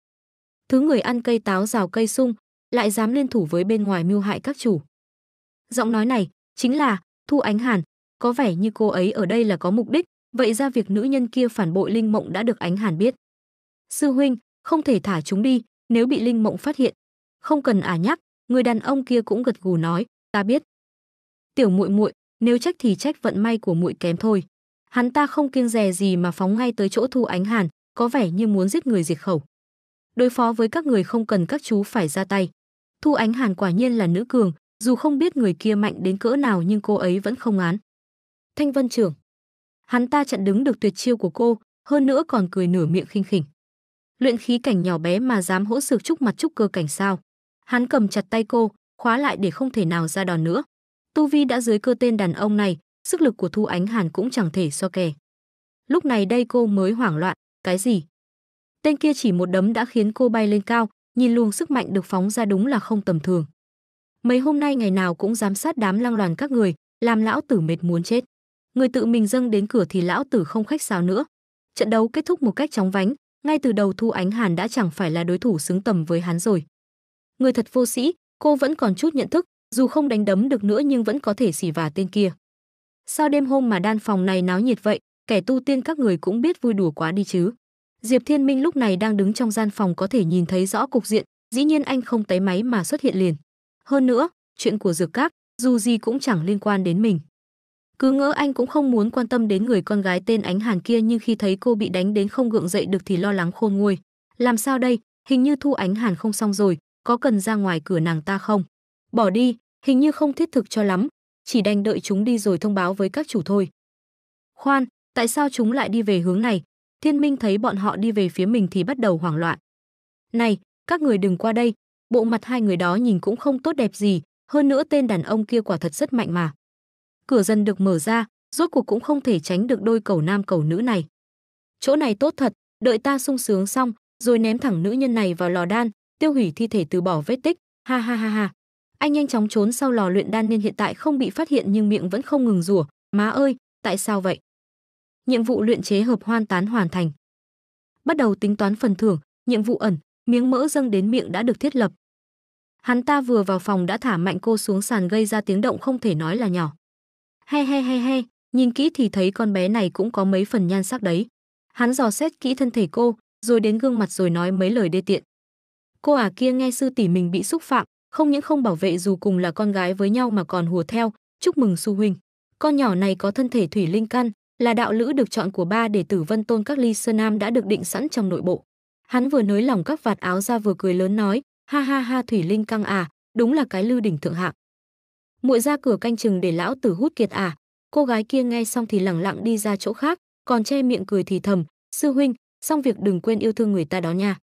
A: Thứ người ăn cây táo rào cây sung, lại dám liên thủ với bên ngoài mưu hại các chủ. Giọng nói này chính là Thu Ánh Hàn, có vẻ như cô ấy ở đây là có mục đích, vậy ra việc nữ nhân kia phản bội Linh Mộng đã được Ánh Hàn biết. Sư huynh, không thể thả chúng đi, nếu bị Linh Mộng phát hiện. Không cần à nhắc, người đàn ông kia cũng gật gù nói, ta biết. Tiểu muội muội, nếu trách thì trách vận may của muội kém thôi. Hắn ta không kiêng dè gì mà phóng ngay tới chỗ Thu Ánh Hàn, có vẻ như muốn giết người diệt khẩu. Đối phó với các người không cần các chú phải ra tay. Thu Ánh Hàn quả nhiên là nữ cường, dù không biết người kia mạnh đến cỡ nào nhưng cô ấy vẫn không án. Thanh Vân Trưởng. Hắn ta chặn đứng được tuyệt chiêu của cô, hơn nữa còn cười nửa miệng khinh khỉnh. Luyện khí cảnh nhỏ bé mà dám hỗ sược trúc mặt trúc cơ cảnh sao? Hắn cầm chặt tay cô, khóa lại để không thể nào ra đòn nữa. Tu vi đã dưới cơ tên đàn ông này, sức lực của Thu Ánh Hàn cũng chẳng thể so kè. Lúc này đây cô mới hoảng loạn, cái gì? Tên kia chỉ một đấm đã khiến cô bay lên cao, nhìn luồng sức mạnh được phóng ra đúng là không tầm thường. Mấy hôm nay ngày nào cũng giám sát đám lang đoàn các người, làm lão tử mệt muốn chết người tự mình dâng đến cửa thì lão tử không khách sáo nữa. Trận đấu kết thúc một cách chóng vánh, ngay từ đầu Thu Ánh Hàn đã chẳng phải là đối thủ xứng tầm với hắn rồi. Người thật vô sĩ, cô vẫn còn chút nhận thức, dù không đánh đấm được nữa nhưng vẫn có thể xỉ vả tên kia. Sao đêm hôm mà đan phòng này náo nhiệt vậy, kẻ tu tiên các người cũng biết vui đùa quá đi chứ. Diệp Thiên Minh lúc này đang đứng trong gian phòng có thể nhìn thấy rõ cục diện, dĩ nhiên anh không té máy mà xuất hiện liền. Hơn nữa, chuyện của dược các, dù gì cũng chẳng liên quan đến mình. Cứ ngỡ anh cũng không muốn quan tâm đến người con gái tên Ánh Hàn kia nhưng khi thấy cô bị đánh đến không gượng dậy được thì lo lắng khôn nguôi. Làm sao đây, hình như Thu Ánh Hàn không xong rồi, có cần ra ngoài cửa nàng ta không? Bỏ đi, hình như không thiết thực cho lắm, chỉ đành đợi chúng đi rồi thông báo với các chủ thôi. Khoan, tại sao chúng lại đi về hướng này? Thiên Minh thấy bọn họ đi về phía mình thì bắt đầu hoảng loạn. Này, các người đừng qua đây, bộ mặt hai người đó nhìn cũng không tốt đẹp gì, hơn nữa tên đàn ông kia quả thật rất mạnh mà cửa dần được mở ra, rốt cuộc cũng không thể tránh được đôi cầu nam cầu nữ này. Chỗ này tốt thật, đợi ta sung sướng xong, rồi ném thẳng nữ nhân này vào lò đan, tiêu hủy thi thể từ bỏ vết tích, ha ha ha ha. Anh nhanh chóng trốn sau lò luyện đan nên hiện tại không bị phát hiện nhưng miệng vẫn không ngừng rủa, má ơi, tại sao vậy? Nhiệm vụ luyện chế hợp hoan tán hoàn thành. Bắt đầu tính toán phần thưởng, nhiệm vụ ẩn, miếng mỡ dâng đến miệng đã được thiết lập. Hắn ta vừa vào phòng đã thả mạnh cô xuống sàn gây ra tiếng động không thể nói là nhỏ he he he he nhìn kỹ thì thấy con bé này cũng có mấy phần nhan sắc đấy. Hắn dò xét kỹ thân thể cô, rồi đến gương mặt rồi nói mấy lời đê tiện. Cô à kia nghe sư tỷ mình bị xúc phạm, không những không bảo vệ dù cùng là con gái với nhau mà còn hùa theo, chúc mừng Su huynh. Con nhỏ này có thân thể thủy linh căn, là đạo lữ được chọn của ba đệ tử Vân Tôn các Ly Sơn Nam đã được định sẵn trong nội bộ. Hắn vừa nới lỏng các vạt áo ra vừa cười lớn nói, ha ha ha thủy linh căng à, đúng là cái lưu đỉnh thượng hạng muội ra cửa canh chừng để lão tử hút kiệt à cô gái kia nghe xong thì lẳng lặng đi ra chỗ khác còn che miệng cười thì thầm sư huynh xong việc đừng quên yêu thương người ta đó nha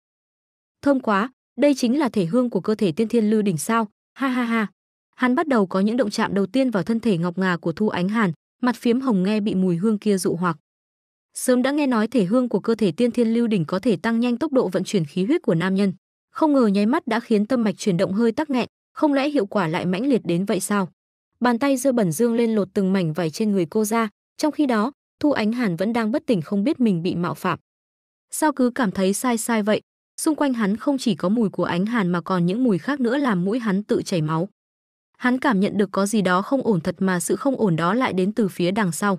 A: thơm quá đây chính là thể hương của cơ thể tiên thiên lưu đỉnh sao ha ha ha hắn bắt đầu có những động chạm đầu tiên vào thân thể ngọc ngà của thu ánh hàn mặt phiếm hồng nghe bị mùi hương kia dụ hoặc sớm đã nghe nói thể hương của cơ thể tiên thiên lưu đỉnh có thể tăng nhanh tốc độ vận chuyển khí huyết của nam nhân không ngờ nháy mắt đã khiến tâm mạch chuyển động hơi tắc nghẹn không lẽ hiệu quả lại mãnh liệt đến vậy sao? Bàn tay dơ bẩn dương lên lột từng mảnh vải trên người cô ra, trong khi đó, Thu Ánh Hàn vẫn đang bất tỉnh không biết mình bị mạo phạm. Sao cứ cảm thấy sai sai vậy? Xung quanh hắn không chỉ có mùi của ánh hàn mà còn những mùi khác nữa làm mũi hắn tự chảy máu. Hắn cảm nhận được có gì đó không ổn thật mà sự không ổn đó lại đến từ phía đằng sau.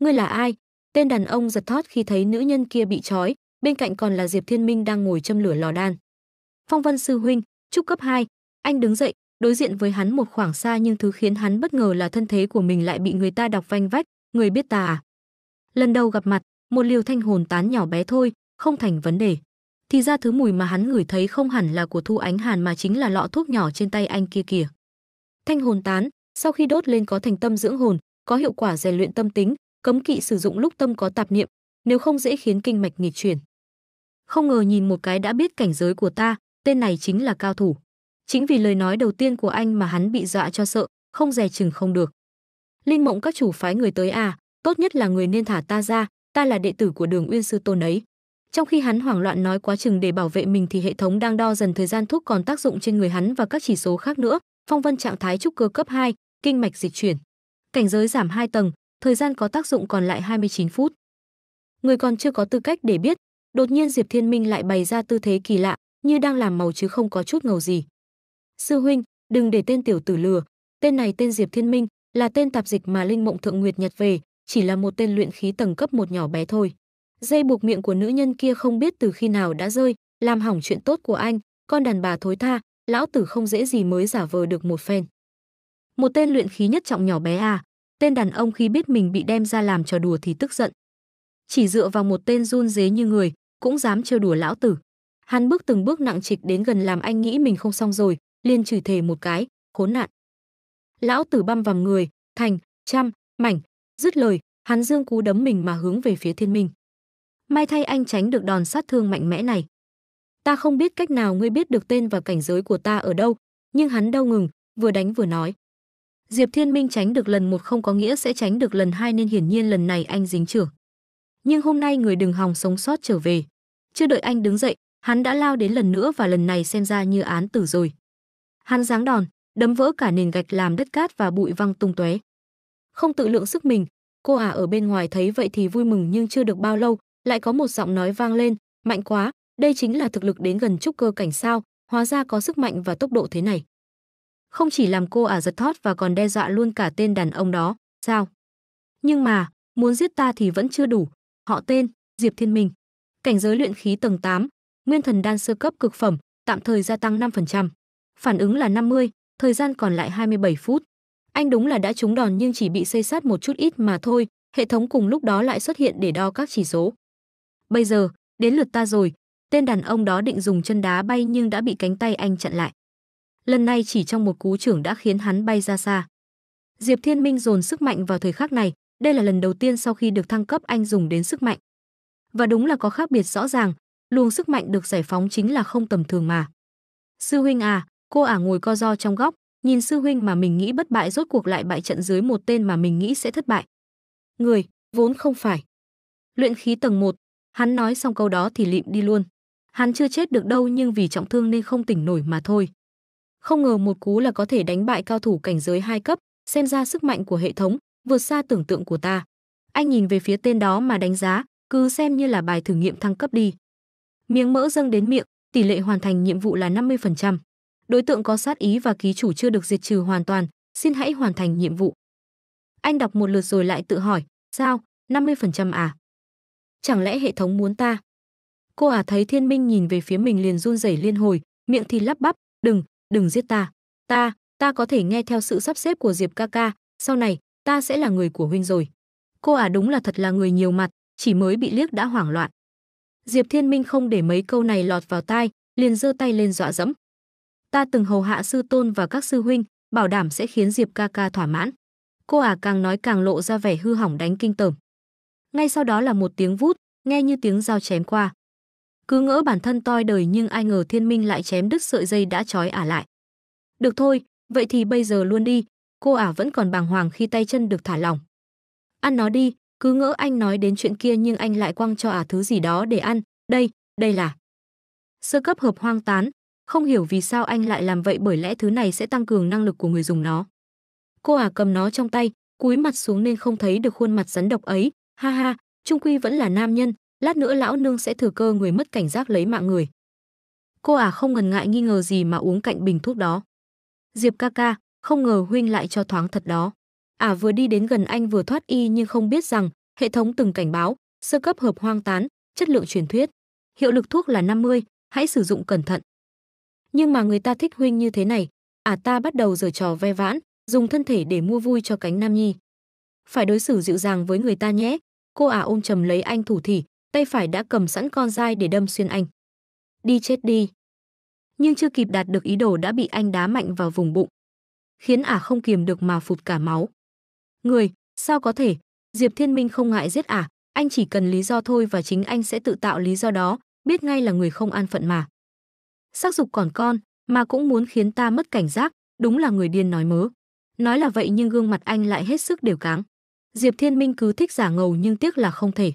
A: Ngươi là ai? Tên đàn ông giật thót khi thấy nữ nhân kia bị trói, bên cạnh còn là Diệp Thiên Minh đang ngồi châm lửa lò đan. Phong Vân sư huynh, trúc cấp 2, anh đứng dậy, đối diện với hắn một khoảng xa nhưng thứ khiến hắn bất ngờ là thân thế của mình lại bị người ta đọc vanh vách, người biết ta à? Lần đầu gặp mặt, một liều thanh hồn tán nhỏ bé thôi, không thành vấn đề. Thì ra thứ mùi mà hắn ngửi thấy không hẳn là của Thu Ánh Hàn mà chính là lọ thuốc nhỏ trên tay anh kia kìa. Thanh hồn tán, sau khi đốt lên có thành tâm dưỡng hồn, có hiệu quả rèn luyện tâm tính, cấm kỵ sử dụng lúc tâm có tạp niệm, nếu không dễ khiến kinh mạch nghịch chuyển. Không ngờ nhìn một cái đã biết cảnh giới của ta, tên này chính là cao thủ. Chính vì lời nói đầu tiên của anh mà hắn bị dọa cho sợ, không dè chừng không được. Linh mộng các chủ phái người tới à, tốt nhất là người nên thả ta ra, ta là đệ tử của đường uyên sư tôn ấy. Trong khi hắn hoảng loạn nói quá chừng để bảo vệ mình thì hệ thống đang đo dần thời gian thuốc còn tác dụng trên người hắn và các chỉ số khác nữa. Phong vân trạng thái trúc cơ cấp 2, kinh mạch dịch chuyển. Cảnh giới giảm 2 tầng, thời gian có tác dụng còn lại 29 phút. Người còn chưa có tư cách để biết, đột nhiên Diệp Thiên Minh lại bày ra tư thế kỳ lạ, như đang làm màu chứ không có chút ngầu gì. Sư huynh, đừng để tên tiểu tử lừa, tên này tên Diệp Thiên Minh, là tên tạp dịch mà Linh Mộng Thượng Nguyệt nhặt về, chỉ là một tên luyện khí tầng cấp một nhỏ bé thôi. Dây buộc miệng của nữ nhân kia không biết từ khi nào đã rơi, làm hỏng chuyện tốt của anh, con đàn bà thối tha, lão tử không dễ gì mới giả vờ được một phen. Một tên luyện khí nhất trọng nhỏ bé à, tên đàn ông khi biết mình bị đem ra làm trò đùa thì tức giận. Chỉ dựa vào một tên run dế như người, cũng dám trêu đùa lão tử. Hắn bước từng bước nặng trịch đến gần làm anh nghĩ mình không xong rồi, liên chửi thề một cái, khốn nạn. Lão tử băm vằm người, thành, trăm, mảnh, dứt lời, hắn dương cú đấm mình mà hướng về phía thiên minh. May thay anh tránh được đòn sát thương mạnh mẽ này. Ta không biết cách nào ngươi biết được tên và cảnh giới của ta ở đâu, nhưng hắn đâu ngừng, vừa đánh vừa nói. Diệp Thiên Minh tránh được lần một không có nghĩa sẽ tránh được lần hai nên hiển nhiên lần này anh dính trưởng. Nhưng hôm nay người đừng hòng sống sót trở về. Chưa đợi anh đứng dậy, hắn đã lao đến lần nữa và lần này xem ra như án tử rồi. Hắn giáng đòn, đấm vỡ cả nền gạch làm đất cát và bụi văng tung tóe. Không tự lượng sức mình, cô ả ở bên ngoài thấy vậy thì vui mừng nhưng chưa được bao lâu, lại có một giọng nói vang lên, mạnh quá, đây chính là thực lực đến gần trúc cơ cảnh sao, hóa ra có sức mạnh và tốc độ thế này. Không chỉ làm cô ả giật thót và còn đe dọa luôn cả tên đàn ông đó, sao? Nhưng mà, muốn giết ta thì vẫn chưa đủ, họ tên, Diệp Thiên Minh. Cảnh giới luyện khí tầng 8, nguyên thần đan sơ cấp cực phẩm, tạm thời gia tăng 5% phản ứng là 50, thời gian còn lại 27 phút. Anh đúng là đã trúng đòn nhưng chỉ bị xây sát một chút ít mà thôi, hệ thống cùng lúc đó lại xuất hiện để đo các chỉ số. Bây giờ, đến lượt ta rồi, tên đàn ông đó định dùng chân đá bay nhưng đã bị cánh tay anh chặn lại. Lần này chỉ trong một cú trưởng đã khiến hắn bay ra xa. Diệp Thiên Minh dồn sức mạnh vào thời khắc này, đây là lần đầu tiên sau khi được thăng cấp anh dùng đến sức mạnh. Và đúng là có khác biệt rõ ràng, luồng sức mạnh được giải phóng chính là không tầm thường mà. Sư huynh à, Cô ả ngồi co ro trong góc, nhìn sư huynh mà mình nghĩ bất bại rốt cuộc lại bại trận dưới một tên mà mình nghĩ sẽ thất bại. Người, vốn không phải. Luyện khí tầng 1, hắn nói xong câu đó thì lịm đi luôn. Hắn chưa chết được đâu nhưng vì trọng thương nên không tỉnh nổi mà thôi. Không ngờ một cú là có thể đánh bại cao thủ cảnh giới hai cấp, xem ra sức mạnh của hệ thống vượt xa tưởng tượng của ta. Anh nhìn về phía tên đó mà đánh giá, cứ xem như là bài thử nghiệm thăng cấp đi. Miếng mỡ dâng đến miệng, tỷ lệ hoàn thành nhiệm vụ là 50% đối tượng có sát ý và ký chủ chưa được diệt trừ hoàn toàn, xin hãy hoàn thành nhiệm vụ. Anh đọc một lượt rồi lại tự hỏi, sao, 50% à? Chẳng lẽ hệ thống muốn ta? Cô à thấy thiên minh nhìn về phía mình liền run rẩy liên hồi, miệng thì lắp bắp, đừng, đừng giết ta. Ta, ta có thể nghe theo sự sắp xếp của Diệp ca ca, sau này, ta sẽ là người của huynh rồi. Cô à đúng là thật là người nhiều mặt, chỉ mới bị liếc đã hoảng loạn. Diệp thiên minh không để mấy câu này lọt vào tai, liền giơ tay lên dọa dẫm ta từng hầu hạ sư tôn và các sư huynh, bảo đảm sẽ khiến Diệp ca ca thỏa mãn. Cô ả à càng nói càng lộ ra vẻ hư hỏng đánh kinh tởm. Ngay sau đó là một tiếng vút, nghe như tiếng dao chém qua. Cứ ngỡ bản thân toi đời nhưng ai ngờ thiên minh lại chém đứt sợi dây đã trói ả lại. Được thôi, vậy thì bây giờ luôn đi, cô ả à vẫn còn bàng hoàng khi tay chân được thả lỏng. Ăn nó đi, cứ ngỡ anh nói đến chuyện kia nhưng anh lại quăng cho ả thứ gì đó để ăn, đây, đây là. Sơ cấp hợp hoang tán, không hiểu vì sao anh lại làm vậy bởi lẽ thứ này sẽ tăng cường năng lực của người dùng nó. Cô ả à cầm nó trong tay, cúi mặt xuống nên không thấy được khuôn mặt rắn độc ấy. Ha ha, trung quy vẫn là nam nhân, lát nữa lão nương sẽ thừa cơ người mất cảnh giác lấy mạng người. Cô ả à không ngần ngại nghi ngờ gì mà uống cạnh bình thuốc đó. Diệp ca ca, không ngờ huynh lại cho thoáng thật đó. Ả à vừa đi đến gần anh vừa thoát y nhưng không biết rằng hệ thống từng cảnh báo, sơ cấp hợp hoang tán, chất lượng truyền thuyết. Hiệu lực thuốc là 50, hãy sử dụng cẩn thận nhưng mà người ta thích huynh như thế này à ta bắt đầu giở trò ve vãn dùng thân thể để mua vui cho cánh nam nhi phải đối xử dịu dàng với người ta nhé cô à ôm trầm lấy anh thủ thỉ tay phải đã cầm sẵn con dai để đâm xuyên anh đi chết đi nhưng chưa kịp đạt được ý đồ đã bị anh đá mạnh vào vùng bụng khiến ả à không kiềm được mà phụt cả máu người sao có thể diệp thiên minh không ngại giết ả à, anh chỉ cần lý do thôi và chính anh sẽ tự tạo lý do đó biết ngay là người không an phận mà sắc dục còn con, mà cũng muốn khiến ta mất cảnh giác, đúng là người điên nói mớ. Nói là vậy nhưng gương mặt anh lại hết sức đều cáng. Diệp Thiên Minh cứ thích giả ngầu nhưng tiếc là không thể.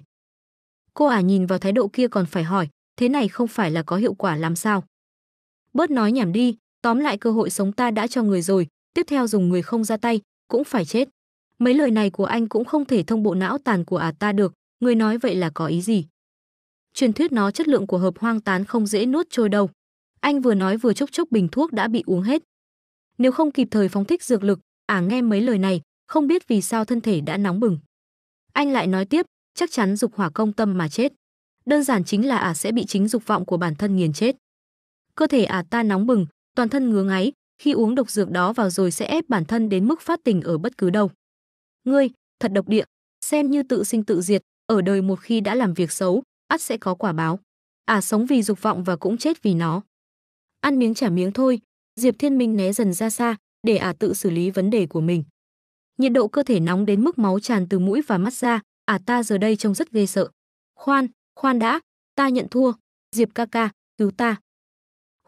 A: Cô ả à nhìn vào thái độ kia còn phải hỏi, thế này không phải là có hiệu quả làm sao? Bớt nói nhảm đi, tóm lại cơ hội sống ta đã cho người rồi, tiếp theo dùng người không ra tay, cũng phải chết. Mấy lời này của anh cũng không thể thông bộ não tàn của ả à ta được, người nói vậy là có ý gì? Truyền thuyết nó chất lượng của hợp hoang tán không dễ nuốt trôi đâu. Anh vừa nói vừa chốc chốc bình thuốc đã bị uống hết. Nếu không kịp thời phóng thích dược lực, ả à nghe mấy lời này, không biết vì sao thân thể đã nóng bừng. Anh lại nói tiếp, chắc chắn dục hỏa công tâm mà chết. Đơn giản chính là ả à sẽ bị chính dục vọng của bản thân nghiền chết. Cơ thể ả à ta nóng bừng, toàn thân ngứa ngáy, khi uống độc dược đó vào rồi sẽ ép bản thân đến mức phát tình ở bất cứ đâu. Ngươi, thật độc địa, xem như tự sinh tự diệt, ở đời một khi đã làm việc xấu, ắt sẽ có quả báo. Ả à, sống vì dục vọng và cũng chết vì nó ăn miếng trả miếng thôi diệp thiên minh né dần ra xa để ả à tự xử lý vấn đề của mình nhiệt độ cơ thể nóng đến mức máu tràn từ mũi và mắt ra ả à ta giờ đây trông rất ghê sợ khoan khoan đã ta nhận thua diệp ca ca cứu ta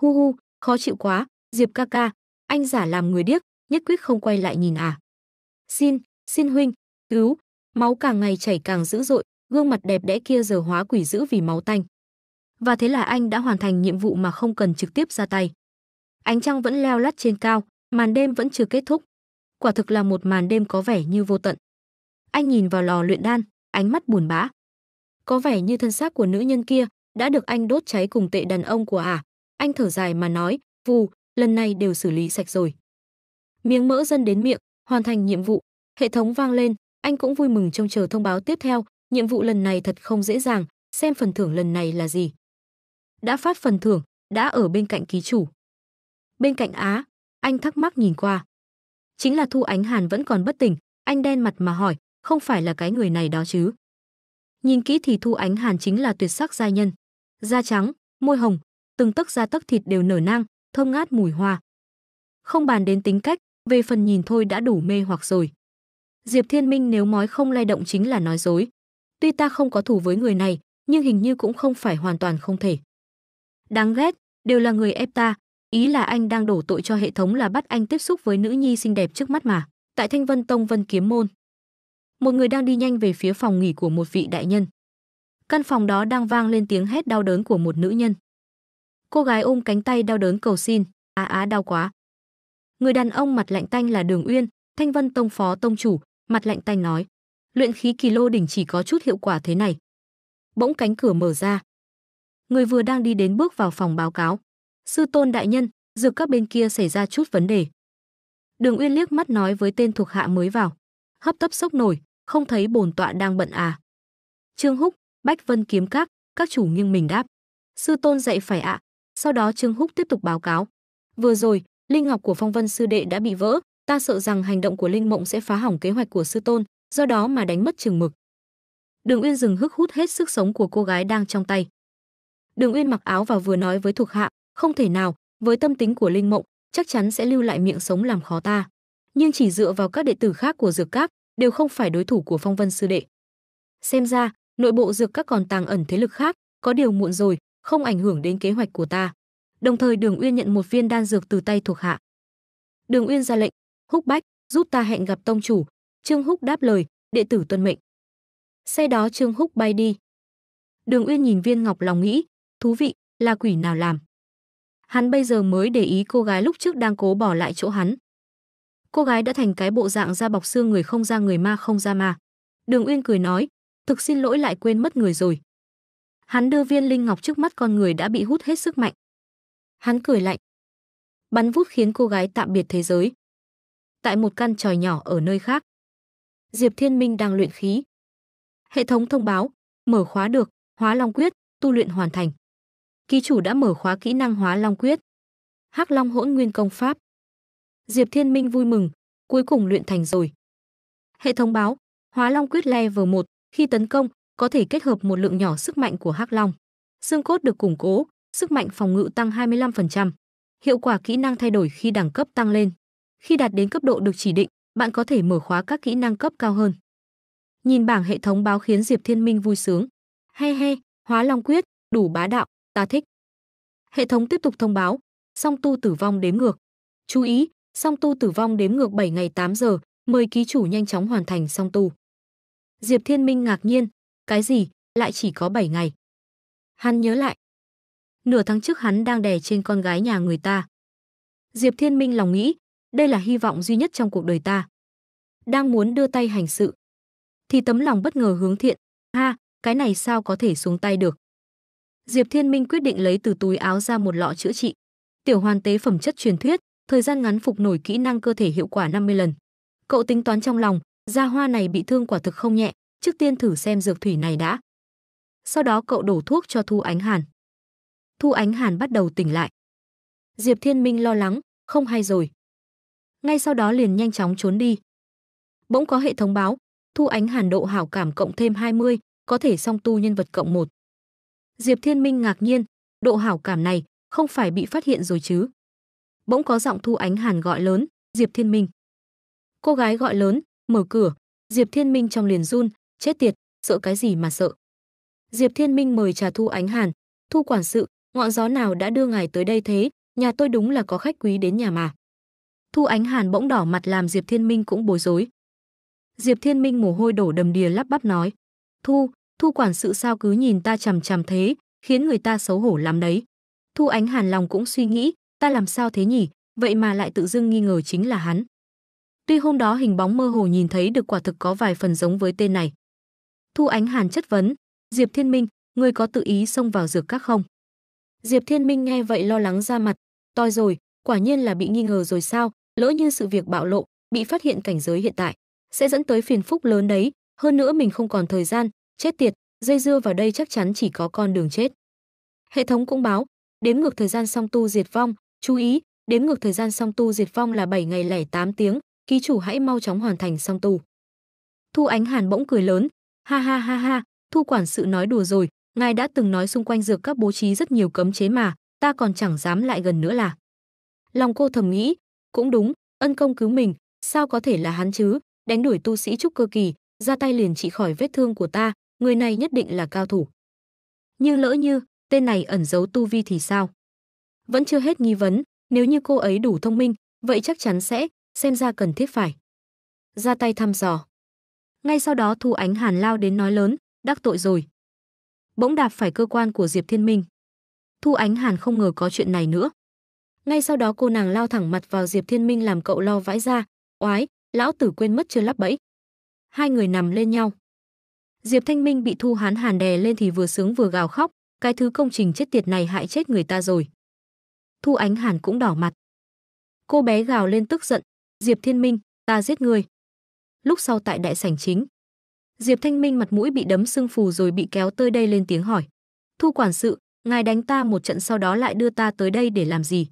A: hu hu khó chịu quá diệp ca ca anh giả làm người điếc nhất quyết không quay lại nhìn ả à. xin xin huynh cứu máu càng ngày chảy càng dữ dội gương mặt đẹp đẽ kia giờ hóa quỷ dữ vì máu tanh và thế là anh đã hoàn thành nhiệm vụ mà không cần trực tiếp ra tay. Ánh trăng vẫn leo lắt trên cao, màn đêm vẫn chưa kết thúc. Quả thực là một màn đêm có vẻ như vô tận. Anh nhìn vào lò luyện đan, ánh mắt buồn bã. Có vẻ như thân xác của nữ nhân kia đã được anh đốt cháy cùng tệ đàn ông của ả. À. Anh thở dài mà nói, vù, lần này đều xử lý sạch rồi. Miếng mỡ dân đến miệng, hoàn thành nhiệm vụ, hệ thống vang lên, anh cũng vui mừng trông chờ thông báo tiếp theo, nhiệm vụ lần này thật không dễ dàng, xem phần thưởng lần này là gì đã phát phần thưởng, đã ở bên cạnh ký chủ. Bên cạnh Á, anh thắc mắc nhìn qua. Chính là Thu Ánh Hàn vẫn còn bất tỉnh, anh đen mặt mà hỏi, không phải là cái người này đó chứ? Nhìn kỹ thì Thu Ánh Hàn chính là tuyệt sắc giai nhân. Da trắng, môi hồng, từng tấc da tấc thịt đều nở nang, thơm ngát mùi hoa. Không bàn đến tính cách, về phần nhìn thôi đã đủ mê hoặc rồi. Diệp Thiên Minh nếu mói không lay động chính là nói dối. Tuy ta không có thủ với người này, nhưng hình như cũng không phải hoàn toàn không thể. Đáng ghét, đều là người ép ta, ý là anh đang đổ tội cho hệ thống là bắt anh tiếp xúc với nữ nhi xinh đẹp trước mắt mà. Tại Thanh Vân Tông Vân Kiếm Môn, một người đang đi nhanh về phía phòng nghỉ của một vị đại nhân. Căn phòng đó đang vang lên tiếng hét đau đớn của một nữ nhân. Cô gái ôm cánh tay đau đớn cầu xin, á á đau quá. Người đàn ông mặt lạnh tanh là Đường Uyên, Thanh Vân Tông phó tông chủ, mặt lạnh tanh nói: "Luyện khí kỳ lô đỉnh chỉ có chút hiệu quả thế này." Bỗng cánh cửa mở ra, người vừa đang đi đến bước vào phòng báo cáo. Sư tôn đại nhân, dược các bên kia xảy ra chút vấn đề. Đường Uyên liếc mắt nói với tên thuộc hạ mới vào. Hấp tấp sốc nổi, không thấy bổn tọa đang bận à. Trương Húc, Bách Vân kiếm các, các chủ nghiêng mình đáp. Sư tôn dạy phải ạ. Sau đó Trương Húc tiếp tục báo cáo. Vừa rồi, linh ngọc của phong vân sư đệ đã bị vỡ, ta sợ rằng hành động của linh mộng sẽ phá hỏng kế hoạch của sư tôn, do đó mà đánh mất trường mực. Đường Uyên dừng hức hút hết sức sống của cô gái đang trong tay. Đường Uyên mặc áo vào vừa nói với thuộc hạ, không thể nào, với tâm tính của Linh Mộng, chắc chắn sẽ lưu lại miệng sống làm khó ta. Nhưng chỉ dựa vào các đệ tử khác của dược các, đều không phải đối thủ của Phong Vân sư đệ. Xem ra, nội bộ dược các còn tàng ẩn thế lực khác, có điều muộn rồi, không ảnh hưởng đến kế hoạch của ta. Đồng thời Đường Uyên nhận một viên đan dược từ tay thuộc hạ. Đường Uyên ra lệnh, "Húc Bách, giúp ta hẹn gặp tông chủ." Trương Húc đáp lời, "Đệ tử tuân mệnh." Xe đó Trương Húc bay đi. Đường Uyên nhìn viên ngọc lòng nghĩ, thú vị, là quỷ nào làm. Hắn bây giờ mới để ý cô gái lúc trước đang cố bỏ lại chỗ hắn. Cô gái đã thành cái bộ dạng da bọc xương người không ra người ma không ra ma. Đường Uyên cười nói, thực xin lỗi lại quên mất người rồi. Hắn đưa viên linh ngọc trước mắt con người đã bị hút hết sức mạnh. Hắn cười lạnh. Bắn vút khiến cô gái tạm biệt thế giới. Tại một căn tròi nhỏ ở nơi khác. Diệp Thiên Minh đang luyện khí. Hệ thống thông báo, mở khóa được, hóa long quyết, tu luyện hoàn thành ký chủ đã mở khóa kỹ năng Hóa Long Quyết. Hắc Long Hỗn Nguyên Công Pháp. Diệp Thiên Minh vui mừng, cuối cùng luyện thành rồi. Hệ thống báo, Hóa Long Quyết level 1, khi tấn công, có thể kết hợp một lượng nhỏ sức mạnh của Hắc Long. Xương cốt được củng cố, sức mạnh phòng ngự tăng 25%. Hiệu quả kỹ năng thay đổi khi đẳng cấp tăng lên. Khi đạt đến cấp độ được chỉ định, bạn có thể mở khóa các kỹ năng cấp cao hơn. Nhìn bảng hệ thống báo khiến Diệp Thiên Minh vui sướng. He he, Hóa Long Quyết, đủ bá đạo ta thích. Hệ thống tiếp tục thông báo, song tu tử vong đếm ngược. Chú ý, song tu tử vong đếm ngược 7 ngày 8 giờ, mời ký chủ nhanh chóng hoàn thành song tu. Diệp Thiên Minh ngạc nhiên, cái gì, lại chỉ có 7 ngày. Hắn nhớ lại, nửa tháng trước hắn đang đè trên con gái nhà người ta. Diệp Thiên Minh lòng nghĩ, đây là hy vọng duy nhất trong cuộc đời ta. Đang muốn đưa tay hành sự, thì tấm lòng bất ngờ hướng thiện, ha, cái này sao có thể xuống tay được. Diệp Thiên Minh quyết định lấy từ túi áo ra một lọ chữa trị. Tiểu hoàn tế phẩm chất truyền thuyết, thời gian ngắn phục nổi kỹ năng cơ thể hiệu quả 50 lần. Cậu tính toán trong lòng, gia hoa này bị thương quả thực không nhẹ, trước tiên thử xem dược thủy này đã. Sau đó cậu đổ thuốc cho Thu Ánh Hàn. Thu Ánh Hàn bắt đầu tỉnh lại. Diệp Thiên Minh lo lắng, không hay rồi. Ngay sau đó liền nhanh chóng trốn đi. Bỗng có hệ thống báo, Thu Ánh Hàn độ hảo cảm cộng thêm 20, có thể song tu nhân vật cộng 1. Diệp Thiên Minh ngạc nhiên, độ hảo cảm này không phải bị phát hiện rồi chứ? Bỗng có giọng Thu Ánh Hàn gọi lớn, "Diệp Thiên Minh." Cô gái gọi lớn, mở cửa, Diệp Thiên Minh trong liền run, chết tiệt, sợ cái gì mà sợ. Diệp Thiên Minh mời trà Thu Ánh Hàn, "Thu quản sự, ngọn gió nào đã đưa ngài tới đây thế, nhà tôi đúng là có khách quý đến nhà mà." Thu Ánh Hàn bỗng đỏ mặt làm Diệp Thiên Minh cũng bối rối. Diệp Thiên Minh mồ hôi đổ đầm đìa lắp bắp nói, "Thu, Thu quản sự sao cứ nhìn ta chằm chằm thế, khiến người ta xấu hổ lắm đấy. Thu ánh hàn lòng cũng suy nghĩ, ta làm sao thế nhỉ, vậy mà lại tự dưng nghi ngờ chính là hắn. Tuy hôm đó hình bóng mơ hồ nhìn thấy được quả thực có vài phần giống với tên này. Thu ánh hàn chất vấn, Diệp Thiên Minh, người có tự ý xông vào dược các không? Diệp Thiên Minh nghe vậy lo lắng ra mặt, toi rồi, quả nhiên là bị nghi ngờ rồi sao, lỡ như sự việc bạo lộ, bị phát hiện cảnh giới hiện tại, sẽ dẫn tới phiền phúc lớn đấy, hơn nữa mình không còn thời gian, Chết tiệt, dây dưa vào đây chắc chắn chỉ có con đường chết. Hệ thống cũng báo, đếm ngược thời gian song tu diệt vong, chú ý, đếm ngược thời gian song tu diệt vong là 7 ngày lẻ 8 tiếng, ký chủ hãy mau chóng hoàn thành song tu. Thu Ánh Hàn bỗng cười lớn, ha ha ha ha, Thu quản sự nói đùa rồi, ngài đã từng nói xung quanh dược các bố trí rất nhiều cấm chế mà, ta còn chẳng dám lại gần nữa là. Lòng cô thầm nghĩ, cũng đúng, ân công cứu mình, sao có thể là hắn chứ, đánh đuổi tu sĩ trúc cơ kỳ, ra tay liền trị khỏi vết thương của ta, người này nhất định là cao thủ. Như lỡ như, tên này ẩn giấu tu vi thì sao? Vẫn chưa hết nghi vấn, nếu như cô ấy đủ thông minh, vậy chắc chắn sẽ, xem ra cần thiết phải. Ra tay thăm dò. Ngay sau đó Thu Ánh Hàn lao đến nói lớn, đắc tội rồi. Bỗng đạp phải cơ quan của Diệp Thiên Minh. Thu Ánh Hàn không ngờ có chuyện này nữa. Ngay sau đó cô nàng lao thẳng mặt vào Diệp Thiên Minh làm cậu lo vãi ra, oái, lão tử quên mất chưa lắp bẫy. Hai người nằm lên nhau. Diệp Thanh Minh bị Thu Hán Hàn đè lên thì vừa sướng vừa gào khóc, cái thứ công trình chết tiệt này hại chết người ta rồi. Thu Ánh Hàn cũng đỏ mặt. Cô bé gào lên tức giận, Diệp Thiên Minh, ta giết người. Lúc sau tại đại sảnh chính, Diệp Thanh Minh mặt mũi bị đấm sưng phù rồi bị kéo tới đây lên tiếng hỏi. Thu quản sự, ngài đánh ta một trận sau đó lại đưa ta tới đây để làm gì?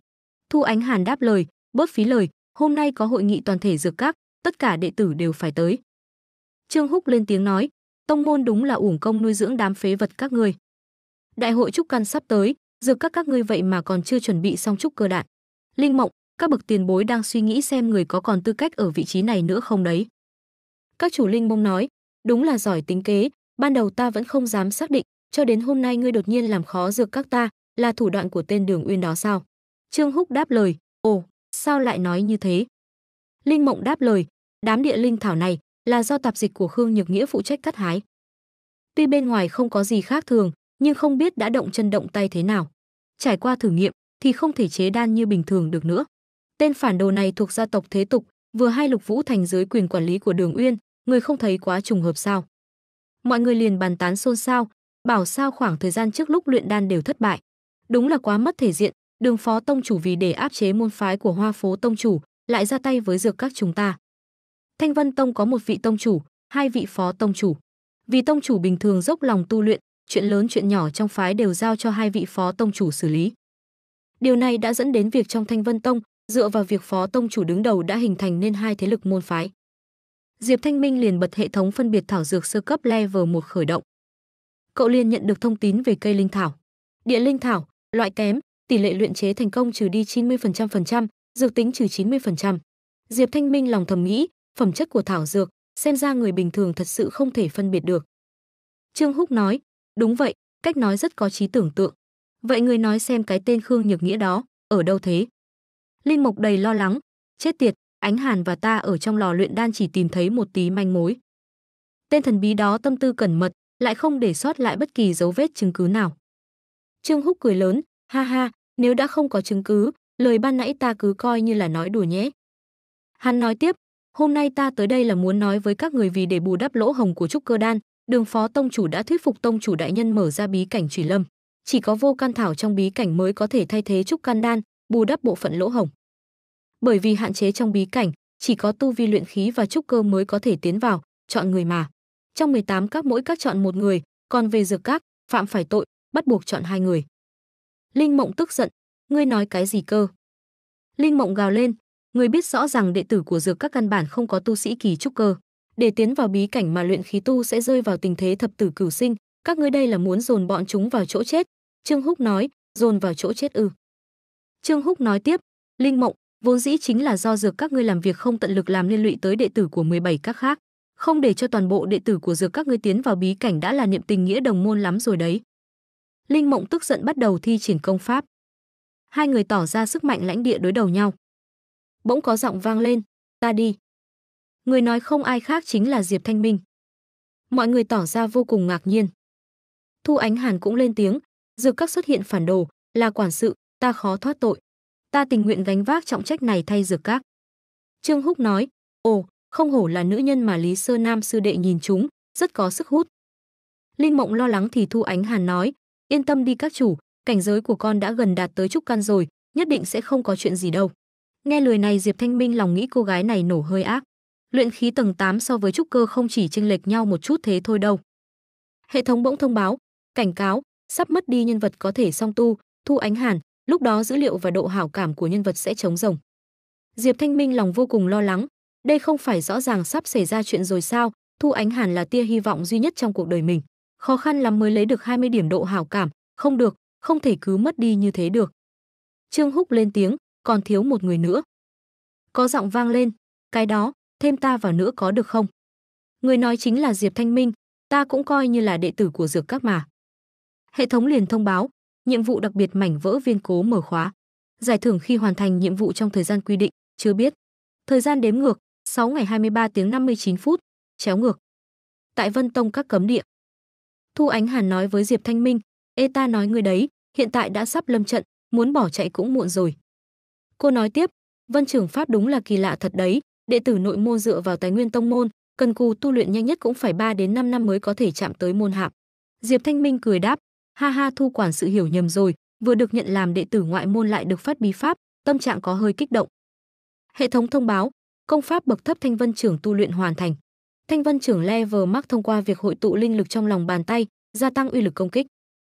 A: Thu Ánh Hàn đáp lời, bớt phí lời, hôm nay có hội nghị toàn thể dược các, tất cả đệ tử đều phải tới. Trương Húc lên tiếng nói, tông môn đúng là uổng công nuôi dưỡng đám phế vật các ngươi. Đại hội trúc căn sắp tới, dược các các ngươi vậy mà còn chưa chuẩn bị xong trúc cơ đạn. Linh Mộng, các bậc tiền bối đang suy nghĩ xem người có còn tư cách ở vị trí này nữa không đấy. Các chủ linh mông nói, đúng là giỏi tính kế, ban đầu ta vẫn không dám xác định, cho đến hôm nay ngươi đột nhiên làm khó dược các ta, là thủ đoạn của tên Đường Uyên đó sao? Trương Húc đáp lời, ồ, sao lại nói như thế? Linh Mộng đáp lời, đám địa linh thảo này, là do tạp dịch của Khương Nhược Nghĩa phụ trách cắt hái. Tuy bên ngoài không có gì khác thường, nhưng không biết đã động chân động tay thế nào. Trải qua thử nghiệm thì không thể chế đan như bình thường được nữa. Tên phản đồ này thuộc gia tộc thế tục, vừa hai Lục Vũ Thành dưới quyền quản lý của Đường Uyên, người không thấy quá trùng hợp sao? Mọi người liền bàn tán xôn xao, bảo sao khoảng thời gian trước lúc luyện đan đều thất bại. Đúng là quá mất thể diện, Đường Phó tông chủ vì để áp chế môn phái của Hoa Phố tông chủ, lại ra tay với dược các chúng ta. Thanh Vân Tông có một vị tông chủ, hai vị phó tông chủ. Vì tông chủ bình thường dốc lòng tu luyện, chuyện lớn chuyện nhỏ trong phái đều giao cho hai vị phó tông chủ xử lý. Điều này đã dẫn đến việc trong Thanh Vân Tông, dựa vào việc phó tông chủ đứng đầu đã hình thành nên hai thế lực môn phái. Diệp Thanh Minh liền bật hệ thống phân biệt thảo dược sơ cấp level 1 khởi động. Cậu liền nhận được thông tin về cây linh thảo. Địa linh thảo, loại kém, tỷ lệ luyện chế thành công trừ đi 90%%, dược tính trừ 90%. Diệp Thanh Minh lòng thầm nghĩ, phẩm chất của thảo dược, xem ra người bình thường thật sự không thể phân biệt được. Trương Húc nói, đúng vậy, cách nói rất có trí tưởng tượng. Vậy người nói xem cái tên Khương Nhược Nghĩa đó, ở đâu thế? Linh Mộc đầy lo lắng, chết tiệt, Ánh Hàn và ta ở trong lò luyện đan chỉ tìm thấy một tí manh mối. Tên thần bí đó tâm tư cẩn mật, lại không để sót lại bất kỳ dấu vết chứng cứ nào. Trương Húc cười lớn, ha ha, nếu đã không có chứng cứ, lời ban nãy ta cứ coi như là nói đùa nhé. Hắn nói tiếp, Hôm nay ta tới đây là muốn nói với các người vì để bù đắp lỗ hồng của trúc cơ đan, đường phó tông chủ đã thuyết phục tông chủ đại nhân mở ra bí cảnh Trì lâm. Chỉ có vô can thảo trong bí cảnh mới có thể thay thế trúc can đan, bù đắp bộ phận lỗ hồng. Bởi vì hạn chế trong bí cảnh, chỉ có tu vi luyện khí và trúc cơ mới có thể tiến vào, chọn người mà. Trong 18 các mỗi các chọn một người, còn về dược các, phạm phải tội, bắt buộc chọn hai người. Linh Mộng tức giận, ngươi nói cái gì cơ? Linh Mộng gào lên, Người biết rõ rằng đệ tử của dược các căn bản không có tu sĩ kỳ trúc cơ, để tiến vào bí cảnh mà luyện khí tu sẽ rơi vào tình thế thập tử cửu sinh, các ngươi đây là muốn dồn bọn chúng vào chỗ chết." Trương Húc nói, "Dồn vào chỗ chết ư?" Trương Húc nói tiếp, "Linh mộng vốn dĩ chính là do dược các ngươi làm việc không tận lực làm liên lụy tới đệ tử của 17 các khác, không để cho toàn bộ đệ tử của dược các ngươi tiến vào bí cảnh đã là niệm tình nghĩa đồng môn lắm rồi đấy." Linh Mộng tức giận bắt đầu thi triển công pháp. Hai người tỏ ra sức mạnh lãnh địa đối đầu nhau bỗng có giọng vang lên, ta đi. Người nói không ai khác chính là Diệp Thanh Minh. Mọi người tỏ ra vô cùng ngạc nhiên. Thu Ánh Hàn cũng lên tiếng, dược các xuất hiện phản đồ, là quản sự, ta khó thoát tội. Ta tình nguyện gánh vác trọng trách này thay dược các. Trương Húc nói, ồ, không hổ là nữ nhân mà Lý Sơ Nam sư đệ nhìn chúng, rất có sức hút. Linh Mộng lo lắng thì Thu Ánh Hàn nói, yên tâm đi các chủ, cảnh giới của con đã gần đạt tới trúc căn rồi, nhất định sẽ không có chuyện gì đâu. Nghe lời này Diệp Thanh Minh lòng nghĩ cô gái này nổ hơi ác. Luyện khí tầng 8 so với trúc cơ không chỉ chênh lệch nhau một chút thế thôi đâu. Hệ thống bỗng thông báo, cảnh cáo, sắp mất đi nhân vật có thể song tu, thu ánh hàn, lúc đó dữ liệu và độ hảo cảm của nhân vật sẽ trống rồng. Diệp Thanh Minh lòng vô cùng lo lắng, đây không phải rõ ràng sắp xảy ra chuyện rồi sao, thu ánh hàn là tia hy vọng duy nhất trong cuộc đời mình. Khó khăn lắm mới lấy được 20 điểm độ hảo cảm, không được, không thể cứ mất đi như thế được. Trương Húc lên tiếng, còn thiếu một người nữa. Có giọng vang lên, cái đó, thêm ta vào nữa có được không? Người nói chính là Diệp Thanh Minh, ta cũng coi như là đệ tử của dược các mà. Hệ thống liền thông báo, nhiệm vụ đặc biệt mảnh vỡ viên cố mở khóa. Giải thưởng khi hoàn thành nhiệm vụ trong thời gian quy định, chưa biết. Thời gian đếm ngược, 6 ngày 23 tiếng 59 phút, chéo ngược. Tại Vân Tông các cấm địa. Thu Ánh Hàn nói với Diệp Thanh Minh, "Ê ta nói người đấy, hiện tại đã sắp lâm trận, muốn bỏ chạy cũng muộn rồi." Cô nói tiếp, Vân Trưởng Pháp đúng là kỳ lạ thật đấy, đệ tử nội môn dựa vào tài nguyên tông môn, cần cù tu luyện nhanh nhất cũng phải 3 đến 5 năm mới có thể chạm tới môn hạng. Diệp Thanh Minh cười đáp, ha ha thu quản sự hiểu nhầm rồi, vừa được nhận làm đệ tử ngoại môn lại được phát bí pháp, tâm trạng có hơi kích động. Hệ thống thông báo, công pháp bậc thấp Thanh Vân trưởng tu luyện hoàn thành. Thanh Vân trưởng level mắc thông qua việc hội tụ linh lực trong lòng bàn tay, gia tăng uy lực công kích.